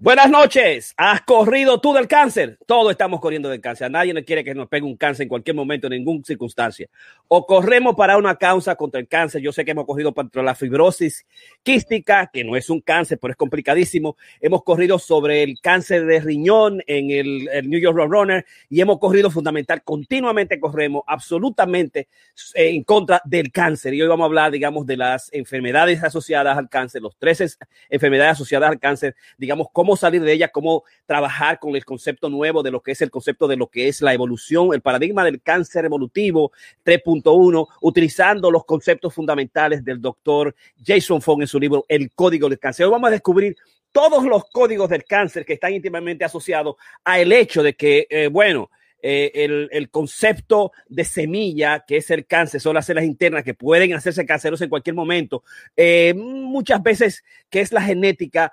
Buenas noches. ¿Has corrido tú del cáncer? Todos estamos corriendo del cáncer. Nadie nos quiere que nos pegue un cáncer en cualquier momento, en ninguna circunstancia. O corremos para una causa contra el cáncer. Yo sé que hemos corrido contra la fibrosis quística, que no es un cáncer, pero es complicadísimo. Hemos corrido sobre el cáncer de riñón en el, New York Runner y hemos corrido fundamental. Continuamente corremos absolutamente eh, en contra del cáncer. Y hoy vamos a hablar, digamos, de las enfermedades asociadas al cáncer, los tres enfermedades asociadas al cáncer, digamos, cómo salir de ella, cómo trabajar con el concepto nuevo de lo que es el concepto de lo que es la evolución, el paradigma del cáncer evolutivo 3.1, utilizando los conceptos fundamentales del doctor Jason Fong en su libro El Código del Cáncer. Hoy vamos a descubrir todos los códigos del cáncer que están íntimamente asociados a el hecho de que, eh, bueno, eh, el, concepto de semilla, que es el cáncer, son las células internas que pueden hacerse cancerosas en cualquier momento. Eh, muchas veces que es la genética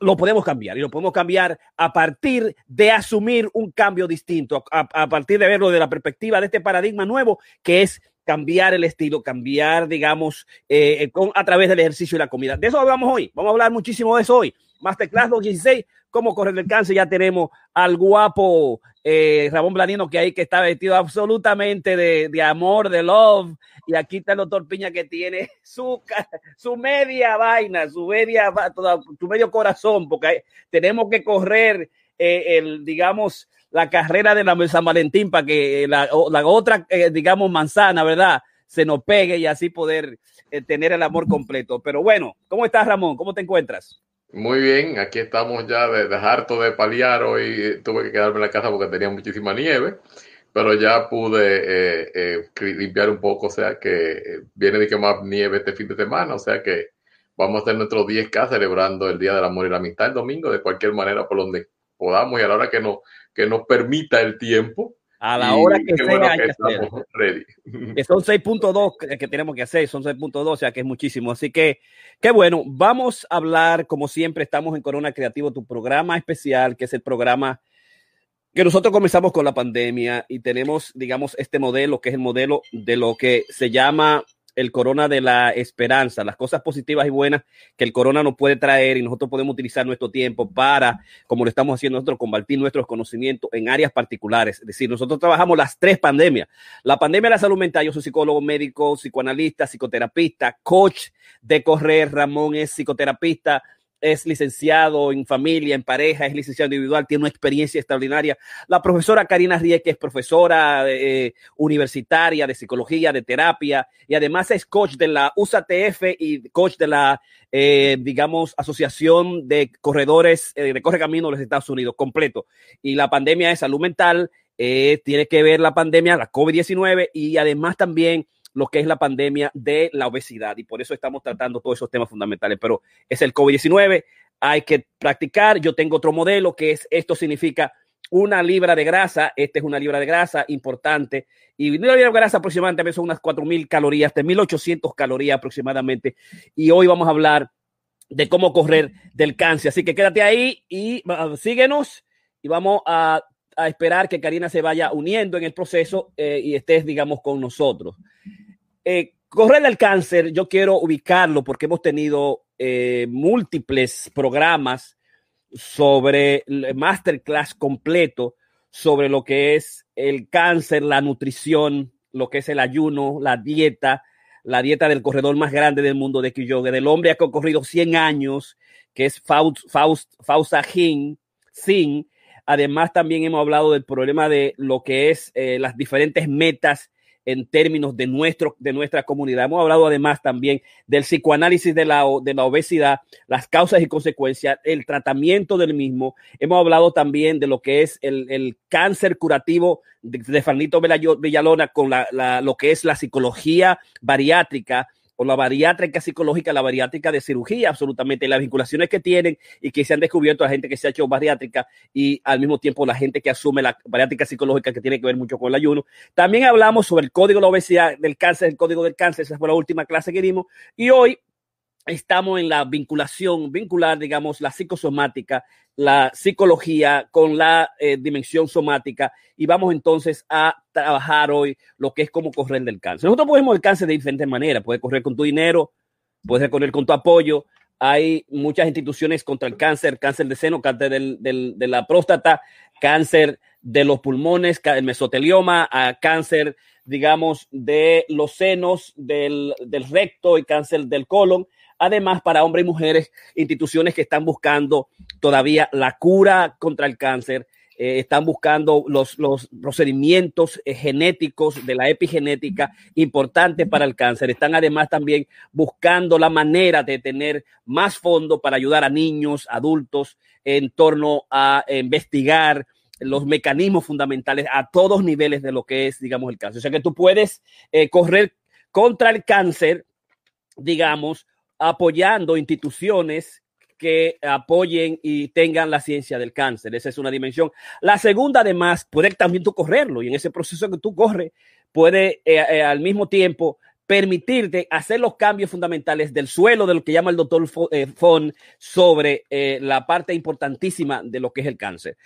lo podemos cambiar y lo podemos cambiar a partir de asumir un cambio distinto, a, partir de verlo de la perspectiva de este paradigma nuevo que es cambiar el estilo, cambiar, digamos, eh, eh, con, a través del ejercicio y la comida. De eso hablamos hoy. Vamos a hablar muchísimo de eso hoy. Masterclass 16. ¿Cómo correr el cáncer. Ya tenemos al guapo eh, Ramón Blanino, que ahí que está vestido absolutamente de, amor, de love. Y aquí está el doctor Piña que tiene su, su media vaina, su media, su medio corazón, porque tenemos que correr eh, el, digamos, la carrera de la San Valentín para que eh, la, otra, digamos, manzana, ¿verdad? Se nos pegue y así poder tener el amor completo. Pero bueno, ¿cómo estás, Ramón? ¿Cómo te encuentras? Muy bien, aquí estamos ya de, harto de paliar. Hoy tuve que quedarme en la casa porque tenía muchísima nieve, pero ya pude eh, eh, limpiar un poco. O sea que eh, viene de que más nieve este fin de semana. O sea que vamos a hacer nuestro 10K celebrando el Día del Amor y la Amistad el domingo, de cualquier manera, por donde podamos y a la hora que nos, que nos permita el tiempo a la hora que sea hay que hacer. Que son 6.2 que tenemos que hacer, son 6.2, o sea que es muchísimo. Así que, qué bueno, vamos a hablar, como siempre, estamos en Corona Creativo, tu programa especial, que es el programa que nosotros comenzamos con la pandemia y tenemos, digamos, este modelo, que es el modelo de lo que se llama el corona de la esperanza, las cosas positivas y buenas que el corona nos puede traer y nosotros podemos utilizar nuestro tiempo para, como lo estamos haciendo nosotros, compartir nuestros conocimientos en áreas particulares. Es decir, nosotros trabajamos las tres pandemias. La pandemia de la salud mental, yo soy psicólogo médico, psicoanalista, psicoterapista, coach de correr, Ramón es psicoterapista, es licenciado en familia, en pareja, es licenciado individual, tiene una experiencia extraordinaria. La profesora Karina Ríez, que es profesora eh, eh, universitaria de psicología, de terapia, y además es coach de la USATF y coach de la, eh, digamos, Asociación de Corredores de Corre de los Estados Unidos, completo. Y la pandemia de salud mental, tiene que ver la pandemia, la COVID-19, y además también lo que es la pandemia de la obesidad y por eso estamos tratando todos esos temas fundamentales, pero es el COVID-19, hay que practicar, yo tengo otro modelo que es esto significa una libra de grasa, esta es una libra de grasa importante, y una libra de grasa aproximadamente son unas 4.000 calorías, 3.800 calorías aproximadamente, y hoy vamos a hablar de cómo correr del cáncer, así que quédate ahí y síguenos y vamos a, esperar que Karina se vaya uniendo en el proceso eh, y estés, digamos, con nosotros. Eh, correr el cáncer, yo quiero ubicarlo porque hemos tenido eh, múltiples programas sobre el masterclass completo sobre lo que es el cáncer, la nutrición, lo que es el ayuno, la dieta, la dieta del corredor más grande del mundo de Kiyoga, del hombre que ha corrido 100 años, que es Faust, Faust, Fausta Además, también hemos hablado del problema de lo que es eh, las diferentes metas en términos de, nuestro, de nuestra comunidad. Hemos hablado además también del psicoanálisis de la, de la obesidad, las causas y consecuencias, el tratamiento del mismo. Hemos hablado también de lo que es el, cáncer curativo de, Farnito Villalona con lo que es la psicología bariátrica o la bariátrica psicológica, la bariátrica de cirugía, absolutamente, las vinculaciones que tienen y que se han descubierto la gente que se ha hecho bariátrica y al mismo tiempo la gente que asume la bariátrica psicológica que tiene que ver mucho con el ayuno. También hablamos sobre el código de la obesidad, del cáncer, el código del cáncer, esa fue la última clase que dimos. Y hoy estamos en la vinculación, vincular, digamos, la psicosomática, la psicología con la eh, dimensión somática y vamos entonces a trabajar hoy lo que es cómo correr del cáncer. Nosotros podemos el cáncer de diferentes maneras, puedes correr con tu dinero, puedes correr con tu apoyo, hay muchas instituciones contra el cáncer, cáncer de seno, cáncer del, de la próstata, cáncer de los pulmones, el mesotelioma, cáncer, digamos, de los senos, del recto y cáncer del colon. Además, para hombres y mujeres, instituciones que están buscando todavía la cura contra el cáncer, eh, están buscando los, procedimientos eh, genéticos de la epigenética importante para el cáncer. Están además también buscando la manera de tener más fondo para ayudar a niños, adultos, en torno a eh, investigar los mecanismos fundamentales a todos niveles de lo que es, digamos, el cáncer. O sea que tú puedes correr contra el cáncer, digamos, apoyando instituciones que apoyen y tengan la ciencia del cáncer. Esa es una dimensión. La segunda, además, puede también tú correrlo y en ese proceso que tú corres, puede eh, eh, al mismo tiempo permitirte hacer los cambios fundamentales del suelo, de lo que llama el doctor eh, Fon, sobre la parte importantísima de lo que es el cáncer.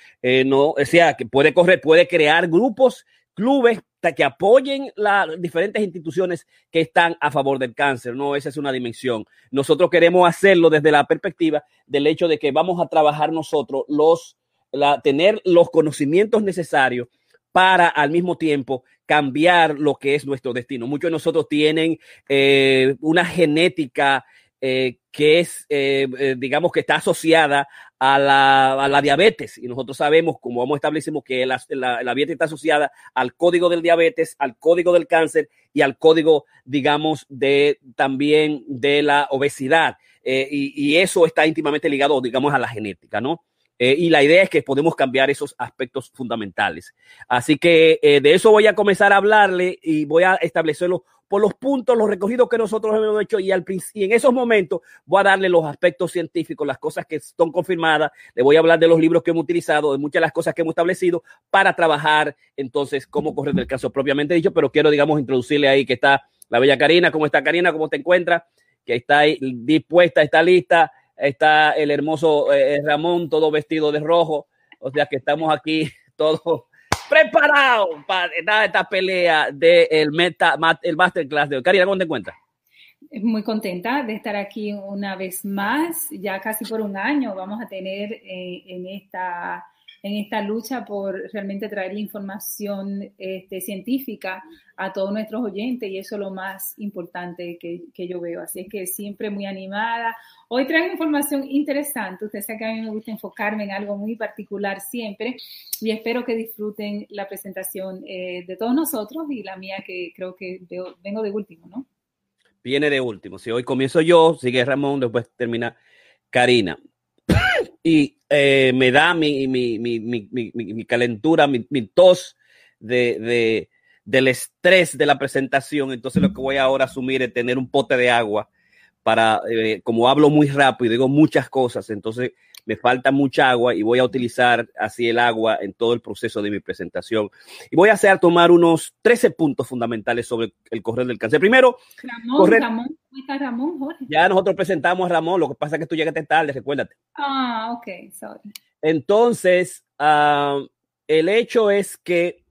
no, o sea, que puede correr, puede crear grupos, clubes que apoyen las diferentes instituciones que están a favor del cáncer, ¿no? Esa es una dimensión. Nosotros queremos hacerlo desde la perspectiva del hecho de que vamos a trabajar nosotros los, tener los conocimientos necesarios para al mismo tiempo cambiar lo que es nuestro destino. Muchos de nosotros tienen eh, una genética eh, que es, eh, eh, digamos, que está asociada a la, a la, diabetes. Y nosotros sabemos, como hemos establecimos, que la, la, diabetes está asociada al código del diabetes, al código del cáncer y al código, digamos, de también de la obesidad. Eh, y, eso está íntimamente ligado, digamos, a la genética, ¿no? y la idea es que podemos cambiar esos aspectos fundamentales. Así que de eso voy a comenzar a hablarle y voy a establecerlo por los puntos, los recogidos que nosotros hemos hecho y, al, en esos momentos voy a darle los aspectos científicos, las cosas que están confirmadas, le voy a hablar de los libros que hemos utilizado, de muchas de las cosas que hemos establecido para trabajar entonces cómo correr el caso propiamente dicho, pero quiero, digamos, introducirle ahí que está la bella Karina, ¿cómo está Karina? ¿Cómo te encuentras? Que está ahí dispuesta, está lista, está el hermoso eh, eh, Ramón todo vestido de rojo, o sea que estamos aquí todos preparado para esta pelea del meta, el masterclass de hoy? Karina, ¿cómo te encuentras? Muy contenta de estar aquí una vez más, ya casi por un año vamos a tener eh, en esta en esta lucha por realmente traer información este, científica a todos nuestros oyentes y eso es lo más importante que, yo veo. Así es que siempre muy animada. Hoy traigo información interesante. Usted sabe que a mí me gusta enfocarme en algo muy particular siempre y espero que disfruten la presentación eh, de todos nosotros y la mía que creo que vengo de último, ¿no? Viene de último. Si hoy comienzo yo, sigue Ramón, después termina Karina y eh, me da mi, mi, mi, mi calentura, mi, tos de, de, del estrés de la presentación. Entonces lo que voy ahora a asumir es tener un pote de agua para, eh, como hablo muy rápido, y digo muchas cosas, entonces me falta mucha agua y voy a utilizar así el agua en todo el proceso de mi presentación. Y voy a hacer tomar unos 13 puntos fundamentales sobre el correr del cáncer. Primero, Ramón, Ramón, ¿cómo Ramón, Jorge? Ya nosotros presentamos a Ramón, lo que pasa es que tú llegaste tarde, recuérdate. Ah, ok, sorry. Entonces, ah, el hecho es que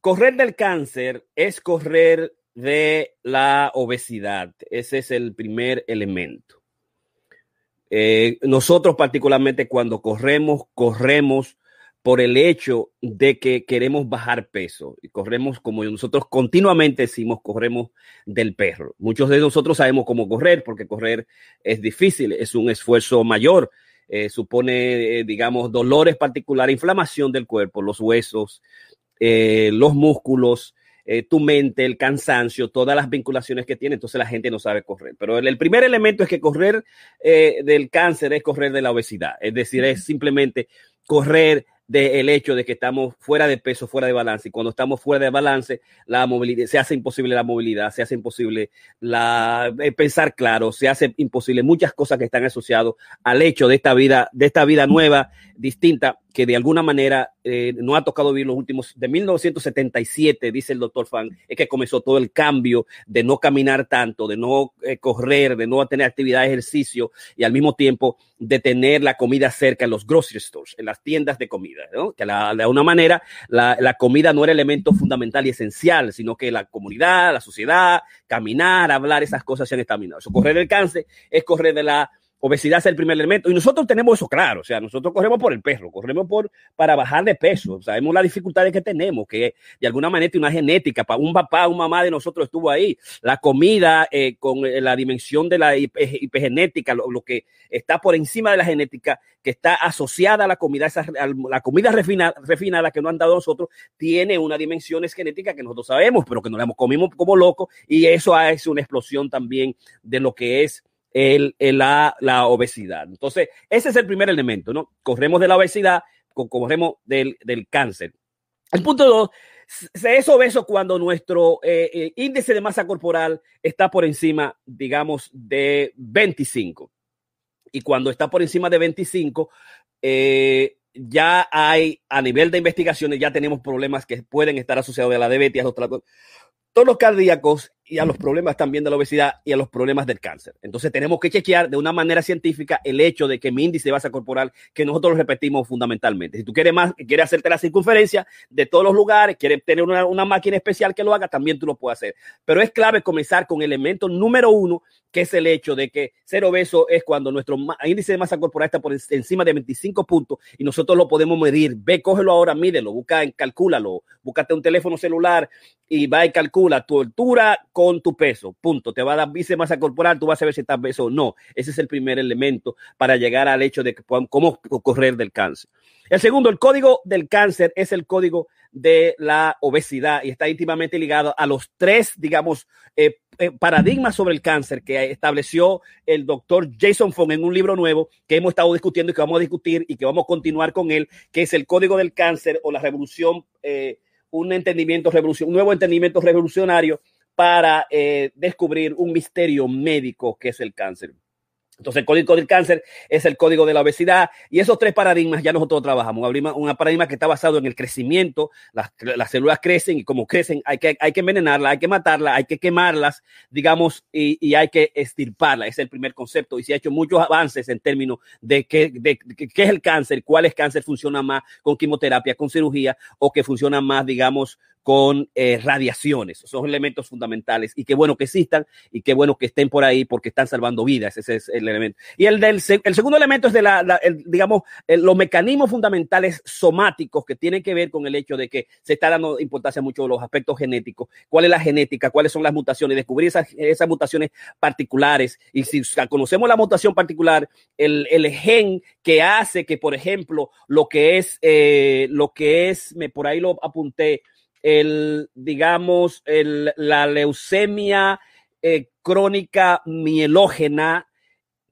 correr del cáncer es correr de la obesidad. Ese es el primer elemento. Eh, nosotros particularmente cuando corremos, corremos por el hecho de que queremos bajar peso y corremos como nosotros continuamente decimos, corremos del perro. Muchos de nosotros sabemos cómo correr porque correr es difícil, es un esfuerzo mayor, eh, supone, eh, digamos, dolores particulares, inflamación del cuerpo, los huesos, los músculos, eh, tu mente, el cansancio, todas las vinculaciones que tiene, entonces la gente no sabe correr. Pero el, primer elemento es que correr eh, del cáncer es correr de la obesidad, es decir, es simplemente correr del hecho de que estamos fuera de peso, fuera de balance. Y cuando estamos fuera de balance, la movilidad, se hace imposible la movilidad, se hace imposible la, eh, pensar claro, se hace imposible muchas cosas que están asociadas al hecho de esta vida, de esta vida nueva, distinta que de alguna manera eh, no ha tocado vivir los últimos, de 1977, dice el doctor Fan, es que comenzó todo el cambio de no caminar tanto, de no eh, correr, de no tener actividad de ejercicio y al mismo tiempo de tener la comida cerca en los grocery stores, en las tiendas de comida, que la, de alguna manera la, comida no era elemento fundamental y esencial, sino que la comunidad, la sociedad, caminar, hablar, esas cosas se han estaminado. Eso, correr el cáncer es correr de la obesidad es el primer elemento. Y nosotros tenemos eso claro, o sea, nosotros corremos por el perro, corremos por, para bajar de peso. Sabemos las dificultades que tenemos, que de alguna manera tiene una genética, para un papá, una mamá de nosotros estuvo ahí. La comida eh, con eh, la dimensión de la hipergenética, lo, que está por encima de la genética, que está asociada a la comida, esa, la comida refinada, refinada que nos han dado nosotros, tiene unas dimensiones genética que nosotros sabemos, pero que nos hemos comimos como locos y eso es una explosión también de lo que es el, la, obesidad. Entonces, ese es el primer elemento, ¿no? Corremos de la obesidad, corremos del, cáncer. El punto dos, se es obeso cuando nuestro eh, eh, índice de masa corporal está por encima, digamos, de 25. Y cuando está por encima de 25, eh, ya hay, a nivel de investigaciones, ya tenemos problemas que pueden estar asociados a la diabetes, a los cardíacos y a los problemas también de la obesidad y a los problemas del cáncer. Entonces tenemos que chequear de una manera científica el hecho de que mi índice de masa corporal, que nosotros repetimos fundamentalmente. Si tú quieres más, quieres hacerte la circunferencia de todos los lugares, quieres tener una, una máquina especial que lo haga, también tú lo puedes hacer. Pero es clave comenzar con elemento número uno que es el hecho de que cero obeso es cuando nuestro índice de masa corporal está por encima de 25 puntos y nosotros lo podemos medir. Ve, cógelo ahora, mídelo, busca, calcúlalo, búscate un teléfono celular y va y calcula tu altura con tu peso. Punto. Te va a dar índice de masa corporal, tú vas a ver si estás beso o no. Ese es el primer elemento para llegar al hecho de que cómo correr del cáncer. El segundo, el código del cáncer es el código de la obesidad y está íntimamente ligado a los tres, digamos, eh, eh, paradigmas sobre el cáncer que estableció el doctor Jason Fong en un libro nuevo que hemos estado discutiendo y que vamos a discutir y que vamos a continuar con él, que es el código del cáncer o la revolución, eh, un entendimiento revolución, un nuevo entendimiento revolucionario para descubrir un misterio médico que es el cáncer. Entonces, el código del cáncer es el código de la obesidad y esos tres paradigmas ya nosotros trabajamos. Un paradigma que está basado en el crecimiento, las, células crecen y como crecen hay que, hay que envenenarlas, hay que matarlas, hay que quemarlas, digamos, y, hay que extirparlas. Es el primer concepto y se ha hecho muchos avances en términos de qué, es el cáncer, cuál es cáncer funciona más con quimioterapia, con cirugía o que funciona más, digamos, con eh, radiaciones. Son elementos fundamentales y qué bueno que existan y qué bueno que estén por ahí porque están salvando vidas. Ese es el elemento. Y el, del, el segundo elemento es de la, digamos, los mecanismos fundamentales somáticos que tienen que ver con el hecho de que se está dando importancia mucho los aspectos genéticos. ¿Cuál es la genética? ¿Cuáles son las mutaciones? Descubrir esas, mutaciones particulares. Y si conocemos la mutación particular, el, el gen que hace que, por ejemplo, lo que es, eh, lo que es, me, por ahí lo apunté, el, digamos, el, la leucemia eh, crónica mielógena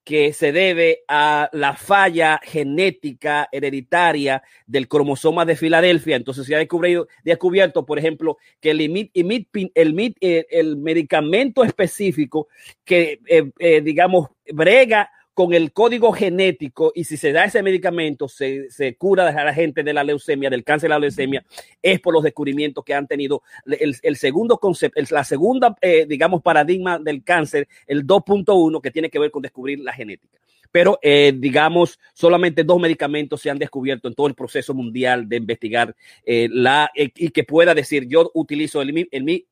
que se debe a la falla genética hereditaria del cromosoma de Filadelfia. Entonces se ha descubierto, descubierto por ejemplo, que el, el, eh, el, medicamento específico que, eh, digamos, brega con el código genético y si se da ese medicamento se, cura a la gente de la leucemia, del cáncer de la leucemia, es por los descubrimientos que han tenido. El, segundo concepto, la segunda, eh, digamos, paradigma del cáncer, el 2.1, que tiene que ver con descubrir la genética. Pero, eh, digamos, solamente dos medicamentos se han descubierto en todo el proceso mundial de investigar eh, la y que pueda decir, yo utilizo el, el,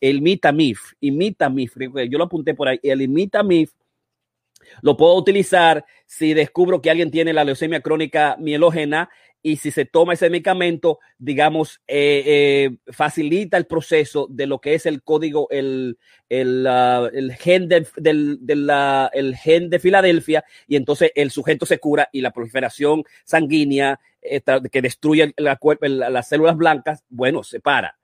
el, mitamif, yo lo apunté por ahí, el Mitamif, lo puedo utilizar si descubro que alguien tiene la leucemia crónica mielógena y si se toma ese medicamento, digamos, eh, eh, facilita el proceso de lo que es el código, el, uh, gen de, el gen de Filadelfia, y entonces el sujeto se cura y la proliferación sanguínea eh, que destruye la, las células blancas, bueno, se para.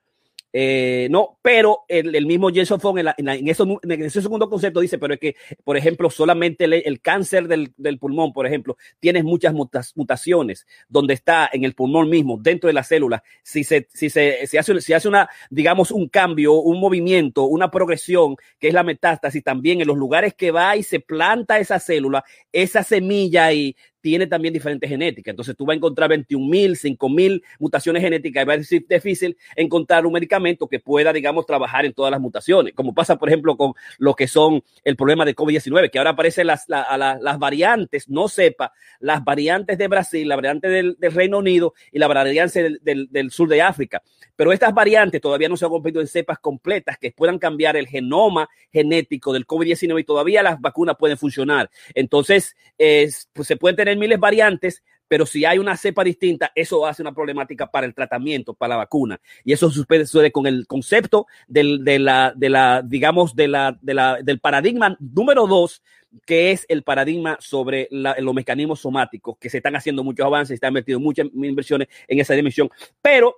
Eh, no, pero el, mismo Jason Fong en, eso, en, ese segundo concepto dice, pero es que, por ejemplo, solamente el, cáncer del, pulmón, por ejemplo, tiene muchas mutaciones donde está en el pulmón mismo, dentro de la célula. Si se, si se, hace, si hace una, digamos, un cambio, un movimiento, una progresión, que es la metástasis, también en los lugares que va y se planta esa célula, esa semilla y tiene también diferentes genéticas, Entonces tú vas a encontrar 21.000, 5.000 mutaciones genéticas y va a ser difícil encontrar un medicamento que pueda, digamos, trabajar en todas las mutaciones, como pasa, por ejemplo, con lo que son el problema de COVID-19, que ahora aparecen las, las variantes, no sepa, las variantes de Brasil, la variante del, Reino Unido y la variante del, del, sur de África. Pero estas variantes todavía no se han convertido en cepas completas que puedan cambiar el genoma genético del COVID-19 y todavía las vacunas pueden funcionar. Entonces, pues se puede tener miles de variantes, pero si hay una cepa distinta, eso hace una problemática para el tratamiento, para la vacuna. Y eso sucede con el concepto del, de, la, de la, digamos, de la, de la, del paradigma número dos, que es el paradigma sobre los mecanismos somáticos, que se están haciendo muchos avances, se están metiendo muchas inversiones en esa dimensión, pero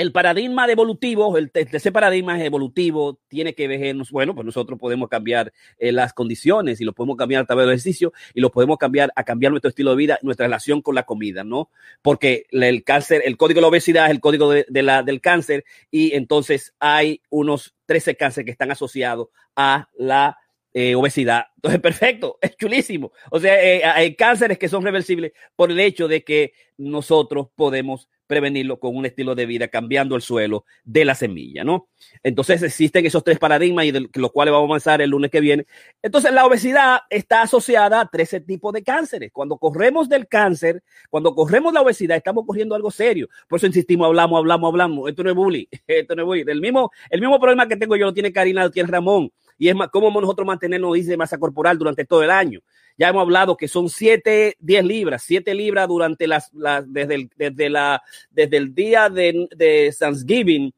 el paradigma de evolutivo, el, ese paradigma evolutivo, tiene que ver, bueno, pues nosotros podemos cambiar eh, las condiciones y lo podemos cambiar a través del ejercicio y lo podemos cambiar a cambiar nuestro estilo de vida, nuestra relación con la comida, ¿no? Porque el cáncer, el código de la obesidad es el código de, la, del cáncer y entonces hay unos 13 cánceres que están asociados a la eh, obesidad. Entonces, perfecto, es chulísimo. O sea, eh, hay cánceres que son reversibles por el hecho de que nosotros podemos prevenirlo con un estilo de vida, cambiando el suelo de la semilla, ¿no? Entonces existen esos tres paradigmas y de los cuales vamos a avanzar el lunes que viene. Entonces la obesidad está asociada a 13 tipos de cánceres. Cuando corremos del cáncer, cuando corremos la obesidad, estamos corriendo algo serio. Por eso insistimos, hablamos, hablamos, hablamos. Esto no es bullying, esto no es bullying. El mismo, el mismo problema que tengo yo no tiene Karina, lo tiene Ramón, y es más, cómo nosotros mantenernos índice de masa corporal durante todo el año. Ya hemos hablado que son 7, 10 libras, 7 libras durante las, las desde, el, la, desde el día de, de Thanksgiving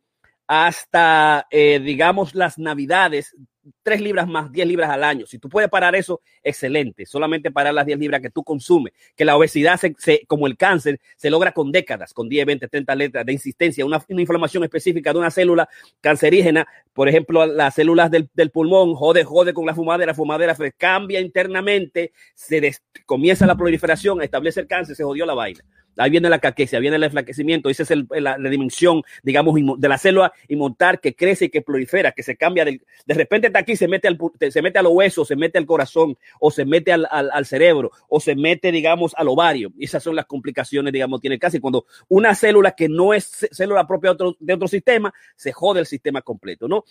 hasta, eh, digamos, las navidades, 3 libras más, 10 libras al año. Si tú puedes parar eso, excelente. Solamente parar las 10 libras que tú consumes. Que la obesidad, se, como el cáncer, se logra con décadas, con 10, 20, 30 letras de insistencia, una, inflamación específica de una célula cancerígena. Por ejemplo, las células del, pulmón, jode, jode con la fumadera, fumadera, cambia internamente, se comienza la proliferación, establece el cáncer, se jodió la vaina. Ahí viene la caquecia, viene el enflaquecimiento, esa es la, dimensión, digamos, de la célula inmortal que crece y que prolifera, que se cambia. de repente está aquí, se mete, al, se mete a los huesos, se mete al corazón, o se mete al, cerebro, o se mete, digamos, al ovario. Esas son las complicaciones, digamos, tiene casi cuando una célula que no es célula propia de otro sistema, se jode el sistema completo, ¿no?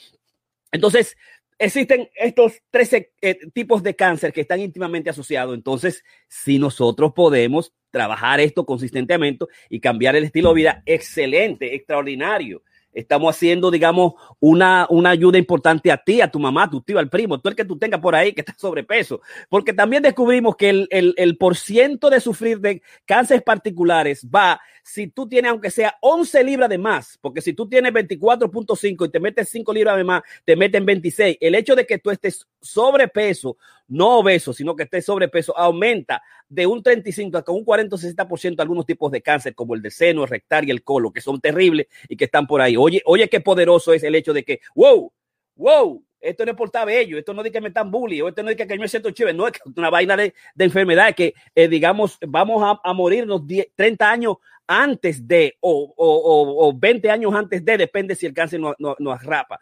Entonces, Existen estos tres eh, tipos de cáncer que están íntimamente asociados. Entonces, si nosotros podemos trabajar esto consistentemente y cambiar el estilo de vida, excelente, extraordinario. Estamos haciendo, digamos, una, una ayuda importante a ti, a tu mamá, a tu tío, al primo, todo el que tú tengas por ahí que está sobrepeso. Porque también descubrimos que el, el, el por ciento de sufrir de cánceres particulares va si tú tienes, aunque sea 11 libras de más, porque si tú tienes 24.5 y te metes 5 libras de más, te meten 26. El hecho de que tú estés sobrepeso, no obeso, sino que esté sobrepeso, aumenta de un 35 a un 40-60% o algunos tipos de cáncer, como el de seno, el rectal y el colo, que son terribles y que están por ahí. Oye, oye, qué poderoso es el hecho de que, wow, wow, esto no es por bello, esto no dice que me están bullying, esto no es que yo me siento chévere, no es una vaina de, de enfermedad que, eh, digamos, vamos a, morirnos 10, 30 años antes de, o, o, o, 20 años antes de, depende si el cáncer nos no, no, atrapa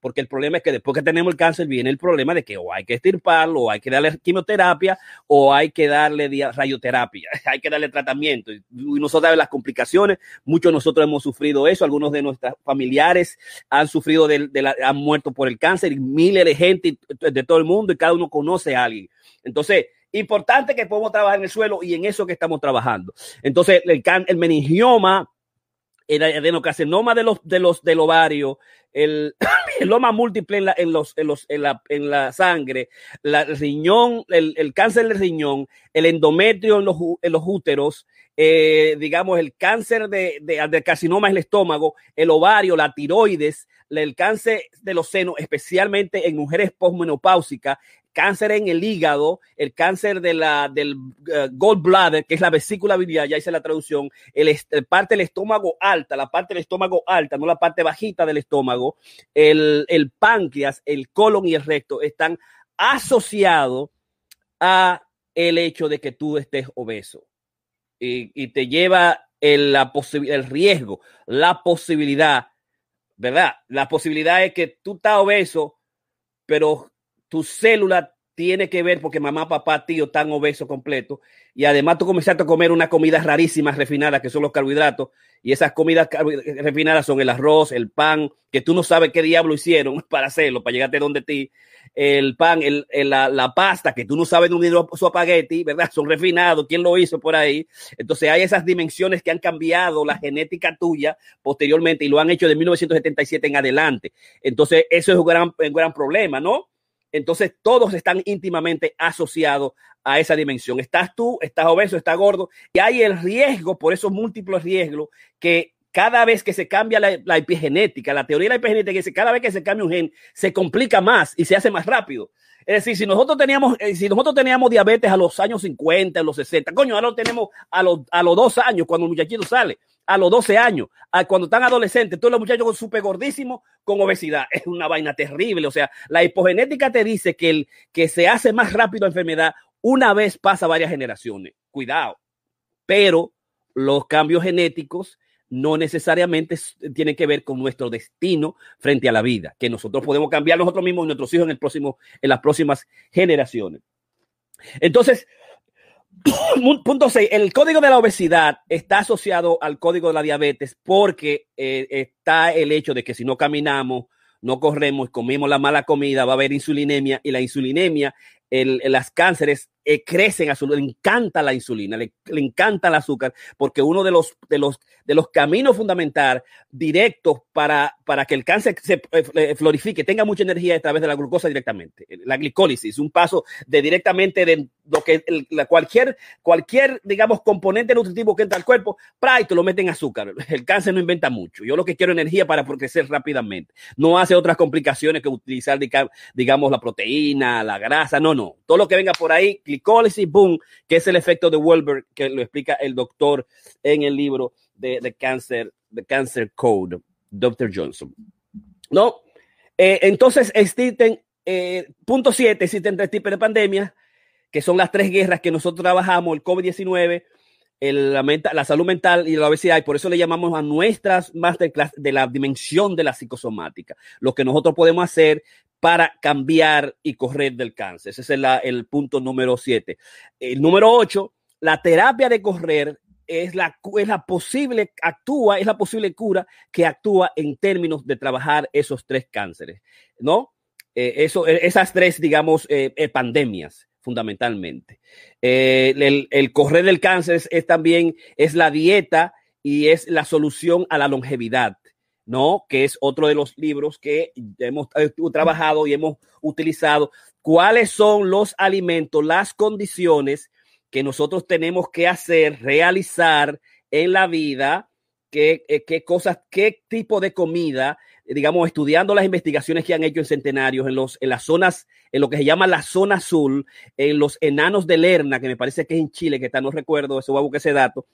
porque el problema es que después que tenemos el cáncer viene el problema de que o hay que estirparlo, o hay que darle quimioterapia, o hay que darle radioterapia, hay que darle tratamiento. Y nosotros sabemos las complicaciones, muchos de nosotros hemos sufrido eso, algunos de nuestros familiares han sufrido, de, han muerto por el cáncer, miles de gente de todo el mundo, y cada uno conoce a alguien. Entonces, importante que podemos trabajar en el suelo y en eso que estamos trabajando. Entonces, el, el meningioma el adenocarcinoma de los, de los, del ovario, el loma múltiple en la, los, en los, en la, sangre, la, el riñón, el, cáncer del riñón, el endometrio en los, úteros, eh, digamos, el cáncer de, de, del carcinoma en el estómago, el ovario, la tiroides, el cáncer de los senos, especialmente en mujeres posmenopáusicas, cáncer en el hígado, el cáncer de la, del eh, gallbladder, que es la vesícula biliar, ya hice la traducción, el, parte del estómago alta, la parte del estómago alta, no la parte bajita del estómago, el, el páncreas, el colon y el recto están asociados a el hecho de que tú estés obeso y, y te lleva el, la el riesgo, la posibilidad, ¿verdad? La posibilidad es que tú estás obeso, pero tu célula tiene que ver porque mamá, papá, tío tan obeso completo y además tú comenzaste a comer unas comida rarísimas refinadas que son los carbohidratos y esas comidas refinadas son el arroz, el pan, que tú no sabes qué diablo hicieron para hacerlo, para llegarte donde ti, el pan, la, pasta, que tú no sabes de un su apagueti, ¿verdad? Son refinados, ¿quién lo hizo por ahí? Entonces hay esas dimensiones que han cambiado la genética tuya posteriormente y lo han hecho de 1977 en adelante. Entonces eso es un gran, un gran problema, ¿no? entonces todos están íntimamente asociados a esa dimensión. Estás tú, estás obeso, estás gordo, y hay el riesgo, por esos múltiples riesgos, que cada vez que se cambia la, epigenética, la teoría de la epigenética dice, cada vez que se cambia un gen, se complica más y se hace más rápido. Es decir, si nosotros teníamos, eh, si nosotros teníamos diabetes a los años 50, a los 60, coño, ahora lo tenemos a los, a los dos años cuando el muchachito sale a los 12 años, a cuando están adolescentes, todos los muchachos súper gordísimos con obesidad. Es una vaina terrible. O sea, la hipogenética te dice que el que se hace más rápido la enfermedad una vez pasa varias generaciones. Cuidado. Pero los cambios genéticos no necesariamente tienen que ver con nuestro destino frente a la vida, que nosotros podemos cambiar nosotros mismos y nuestros hijos en, el próximo, en las próximas generaciones. Entonces, Punto 6. El código de la obesidad está asociado al código de la diabetes porque eh, está el hecho de que si no caminamos, no corremos, comemos la mala comida, va a haber insulinemia y la insulinemia, las cánceres eh, crecen a le encanta la insulina, le, le, encanta el azúcar, porque uno de los, de los, de los caminos fundamentales directos para, para que el cáncer se eh, eh, florifique, tenga mucha energía a través de la glucosa directamente. La glicólisis, un paso de directamente de lo que la, cualquier, cualquier, digamos, componente nutritivo que entra al cuerpo, para y te lo meten azúcar. El cáncer no inventa mucho. Yo lo que quiero es energía para crecer rápidamente. No hace otras complicaciones que utilizar, digamos, la proteína, la grasa. No, no. Todo lo que venga por ahí, boom, que es el efecto de Wolberg que lo explica el doctor en el libro de, The Cancer, The Cancer Code, Dr. Johnson. ¿No? Eh, entonces existen, eh, punto 7, existen tres tipos de pandemias, que son las tres guerras que nosotros trabajamos, el COVID-19, la, la, salud mental y la obesidad, y por eso le llamamos a nuestras masterclass de la dimensión de la psicosomática, lo que nosotros podemos hacer para cambiar y correr del cáncer. Ese es el, punto número siete. El número 8, la terapia de correr es la, posible, actúa, es la posible cura que actúa en términos de trabajar esos tres cánceres, ¿no? Eh, eso, eh, esas tres, digamos, eh, pandemias fundamentalmente. el, correr del cáncer es, también, es la dieta y es la solución a la longevidad ¿no? Que es otro de los libros que hemos eh, trabajado y hemos utilizado. ¿Cuáles son los alimentos, las condiciones que nosotros tenemos que hacer, realizar en la vida? Eh, ¿Qué, cosas, qué tipo de comida, digamos, estudiando las investigaciones que han hecho en centenarios, en, los, en las zonas, en lo que se llama la zona azul, en los enanos de Lerna, que me parece que es en Chile, que está, no recuerdo, eso va a ese dato,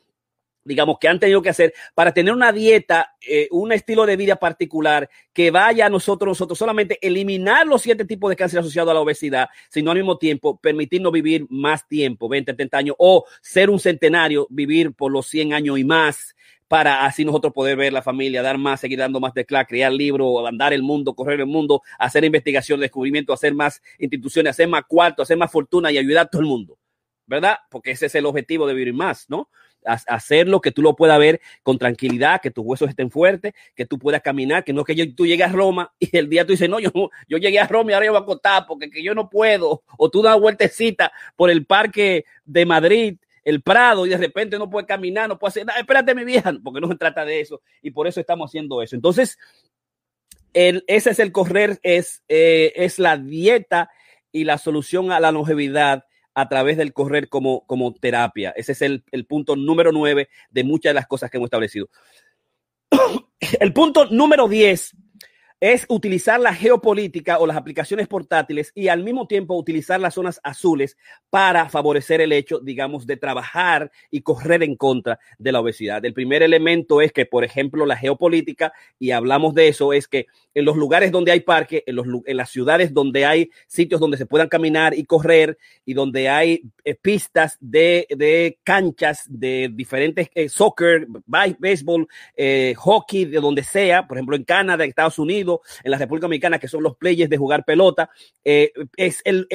digamos, que han tenido que hacer para tener una dieta, eh, un estilo de vida particular que vaya a nosotros, nosotros solamente eliminar los siete tipos de cáncer asociados a la obesidad, sino al mismo tiempo permitirnos vivir más tiempo, 20, 30 años, o ser un centenario, vivir por los 100 años y más para así nosotros poder ver la familia, dar más, seguir dando más teclas, crear libros, andar el mundo, correr el mundo, hacer investigación, descubrimiento, hacer más instituciones, hacer más cuarto, hacer más fortuna y ayudar a todo el mundo. ¿verdad? Porque ese es el objetivo de vivir más, ¿no? hacerlo, que tú lo puedas ver con tranquilidad, que tus huesos estén fuertes, que tú puedas caminar, que no es que yo, tú llegues a Roma y el día tú dices, no, yo, yo llegué a Roma y ahora yo voy a acotar porque yo no puedo, o tú das vueltecita por el parque de Madrid el Prado y de repente no puedes caminar, no puedes hacer nada. Espérate, mi vieja, porque no se trata de eso y por eso estamos haciendo eso. Entonces, ese es el correr, es, eh, es la dieta y la solución a la longevidad a través del correr como, como terapia. Ese es el, el punto número nueve de muchas de las cosas que hemos establecido. El punto número diez es utilizar la geopolítica o las aplicaciones portátiles y al mismo tiempo utilizar las zonas azules para favorecer el hecho, digamos, de trabajar y correr en contra de la obesidad. El primer elemento es que, por ejemplo, la geopolítica, y hablamos de eso, es que en los lugares donde hay parques, en, los, las ciudades donde hay sitios donde se puedan caminar y correr y donde hay eh, pistas de, canchas de diferentes eh, soccer, béisbol, eh, hockey, de donde sea, por ejemplo, en Canadá, Estados Unidos, en la República Dominicana, que son los players de jugar pelota, eh, es el,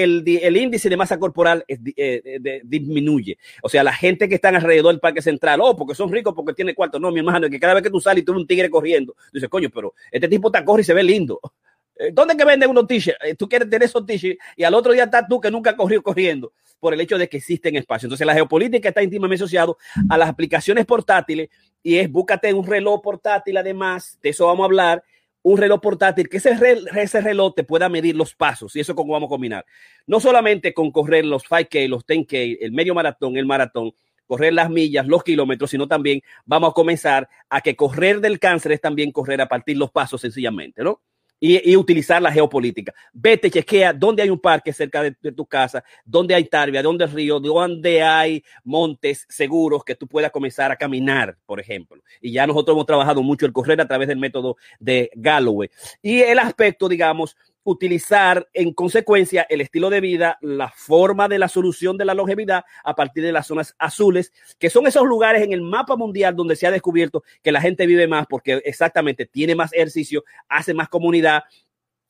índice de masa corporal eh, eh, disminuye. O sea, la gente que está alrededor del Parque Central, oh, porque son ricos, porque tiene cuarto. No, mi hermano, que cada vez que tú sales y tú ves un tigre corriendo, dices, coño, pero este tipo está corre y se ve lindo. ¿Dónde que venden unos t-shirts? Tú quieres tener esos t-shirts y al otro día estás tú que nunca corrió corriendo por el hecho de que existen espacio Entonces la geopolítica está íntimamente asociada a las aplicaciones portátiles y es búscate un reloj portátil además, de eso vamos a hablar, un reloj portátil, que ese, ese reloj te pueda medir los pasos y eso como vamos a combinar. No solamente con correr los 5K, los 10K, el medio maratón, el maratón, correr las millas, los kilómetros, sino también vamos a comenzar a que correr del cáncer es también correr a partir los pasos sencillamente, ¿no? y, utilizar la geopolítica. Vete, chequea dónde hay un parque cerca de, tu casa, dónde hay tarbia, dónde hay río, dónde hay montes seguros que tú puedas comenzar a caminar, por ejemplo. Y ya nosotros hemos trabajado mucho el correr a través del método de Galloway. Y el aspecto, digamos, utilizar en consecuencia el estilo de vida, la forma de la solución de la longevidad a partir de las zonas azules, que son esos lugares en el mapa mundial donde se ha descubierto que la gente vive más porque exactamente tiene más ejercicio, hace más comunidad.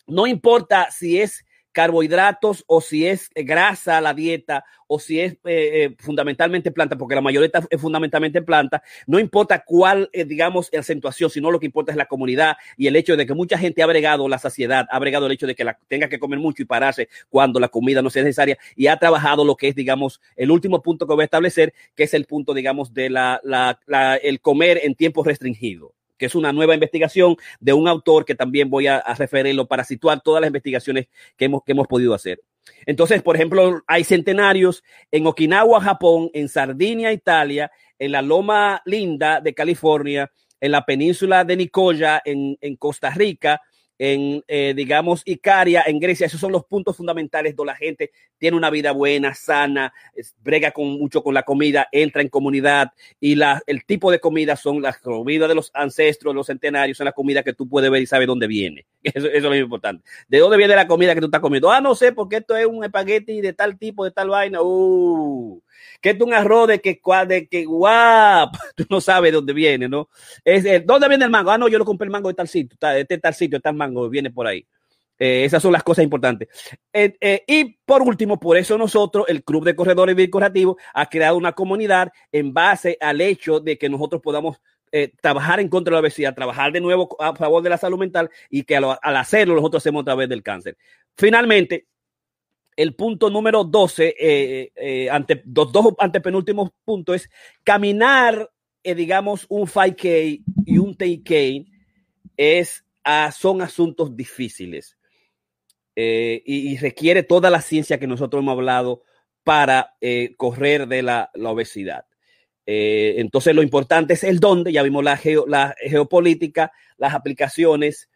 No importa si es carbohidratos o si es eh, grasa la dieta o si es eh, eh, fundamentalmente planta, porque la mayoría es fundamentalmente planta, no importa cuál, digamos, acentuación, sino lo que importa es la comunidad y el hecho de que mucha gente ha bregado la saciedad, ha bregado el hecho de que la, tenga que comer mucho y pararse cuando la comida no sea necesaria y ha trabajado lo que es, digamos, el último punto que voy a establecer, que es el punto, digamos, de la, la, el comer en tiempo restringido que es una nueva investigación de un autor que también voy a, referirlo para situar todas las investigaciones que hemos, que hemos podido hacer. Entonces, por ejemplo, hay centenarios en Okinawa, Japón, en Sardinia, Italia, en la Loma Linda de California, en la península de Nicoya, en, en Costa Rica, en, eh, digamos, Icaria, en Grecia. Esos son los puntos fundamentales donde la gente tiene una vida buena, sana, brega con mucho con la comida, entra en comunidad y la, el tipo de comida son las comidas de los ancestros, los centenarios, son la comida que tú puedes ver y sabes dónde viene. Eso, es lo importante. ¿De dónde viene la comida que tú estás comiendo? Ah, no sé, porque esto es un espagueti de tal tipo, de tal vaina. Uh que es un arroz de que, de que tú no sabes de dónde viene, ¿no? Es, eh, ¿Dónde viene el mango? Ah, no, yo lo compré el mango de tal sitio, este tal sitio, tal mango, viene por ahí. Eh, esas son las cosas importantes. Eh, y por último, por eso nosotros, el Club de Corredores Bicorreativos, ha creado una comunidad en base al hecho de que nosotros podamos trabajar en contra de la obesidad, trabajar de nuevo a favor de la salud mental y que al, al hacerlo nosotros hacemos a través del cáncer. Finalmente, el punto número 12, eh, eh, eh, ante, dos dos antepenúltimos puntos, es caminar, digamos, un 5K y un 10K es, ah, son asuntos difíciles y, requiere toda la ciencia que nosotros hemos hablado para correr de la, la obesidad. entonces, lo importante es el dónde, ya vimos la, geo, la geopolítica, las aplicaciones,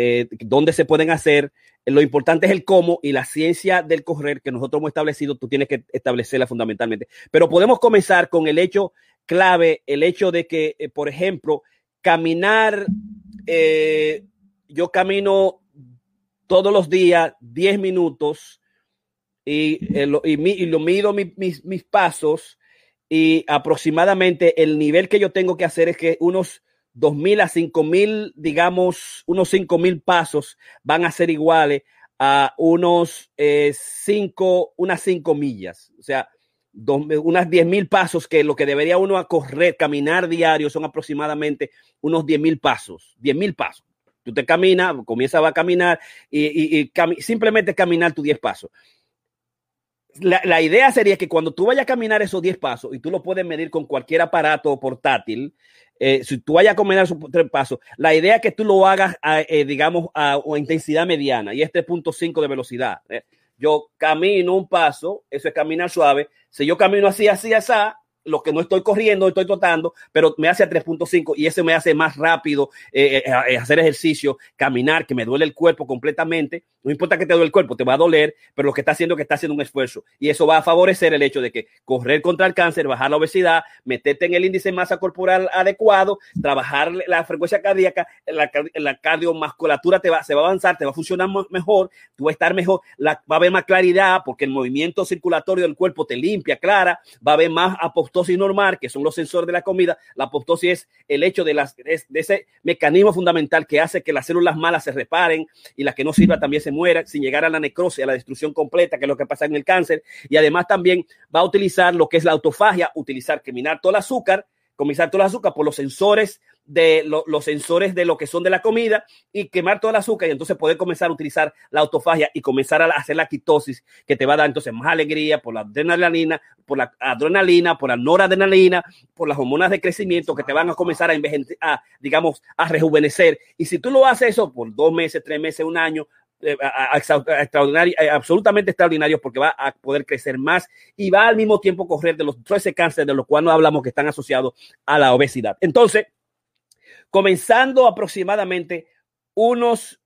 eh, dónde se pueden hacer. Lo importante es el cómo y la ciencia del correr que nosotros hemos establecido, tú tienes que establecerla fundamentalmente. Pero podemos comenzar con el hecho clave, el hecho de que, eh, por ejemplo, caminar, eh, yo camino todos los días 10 minutos y, lo, mido mis, mis pasos y aproximadamente el nivel que yo tengo que hacer es que unos 2.000 a 5.000, digamos, unos 5.000 pasos van a ser iguales a unos 5, eh, unas cinco millas. O sea, dos, unas mil pasos que lo que debería uno a correr, caminar diario son aproximadamente unos mil pasos, mil pasos. Tú te caminas, comienzas a caminar y, simplemente caminar tus 10 pasos la, idea sería que cuando tú vayas a caminar esos 10 pasos y tú lo puedes medir con cualquier aparato portátil, eh, si tú vayas a caminar esos 3 pasos, la idea es que tú lo hagas, eh, digamos, a, intensidad mediana y este 3.5 de velocidad. Eh. Yo camino un paso, eso es caminar suave. Si yo camino así, así, así, lo que no estoy corriendo, estoy trotando, pero me hace a 3.5 y eso me hace más rápido hacer ejercicio, caminar, que me duele el cuerpo completamente. No importa que te duele el cuerpo, te va a doler, pero lo que está haciendo es que está haciendo un esfuerzo. Y eso va a favorecer el hecho de que correr contra el cáncer, bajar la obesidad, meterte en el índice de masa corporal adecuado, trabajar la frecuencia cardíaca, la, cardiomasculatura te va, se va a avanzar, te va a funcionar mejor, tú vas a estar mejor, va a haber más claridad porque el movimiento circulatorio del cuerpo te limpia, clara, va a haber más apostosis normal, que son los sensores de la comida. La apostosis es el hecho de, las, de ese mecanismo fundamental que hace que las células malas se reparen y las que no sirvan también se muera sin llegar a la necrosis, a la destrucción completa, que es lo que pasa en el cáncer. Y además también va a utilizar lo que es la autofagia, utilizar, quemar todo el azúcar, comenzar todo el azúcar por los sensores de lo, los sensores de lo que son de la comida y quemar todo el azúcar y entonces poder comenzar a utilizar la autofagia y comenzar a hacer la quitosis que te va a dar entonces más alegría por la adrenalina, por la adrenalina, por la noradrenalina, por las hormonas de crecimiento que te van a comenzar a, a digamos, a rejuvenecer. Y si tú lo haces eso por dos meses, tres meses, un año, eh, extraordinario, eh, absolutamente extraordinarios porque va a poder crecer más y va al mismo tiempo correr de los 13 cánceres de los cuales no hablamos que están asociados a la obesidad. Entonces, comenzando aproximadamente unos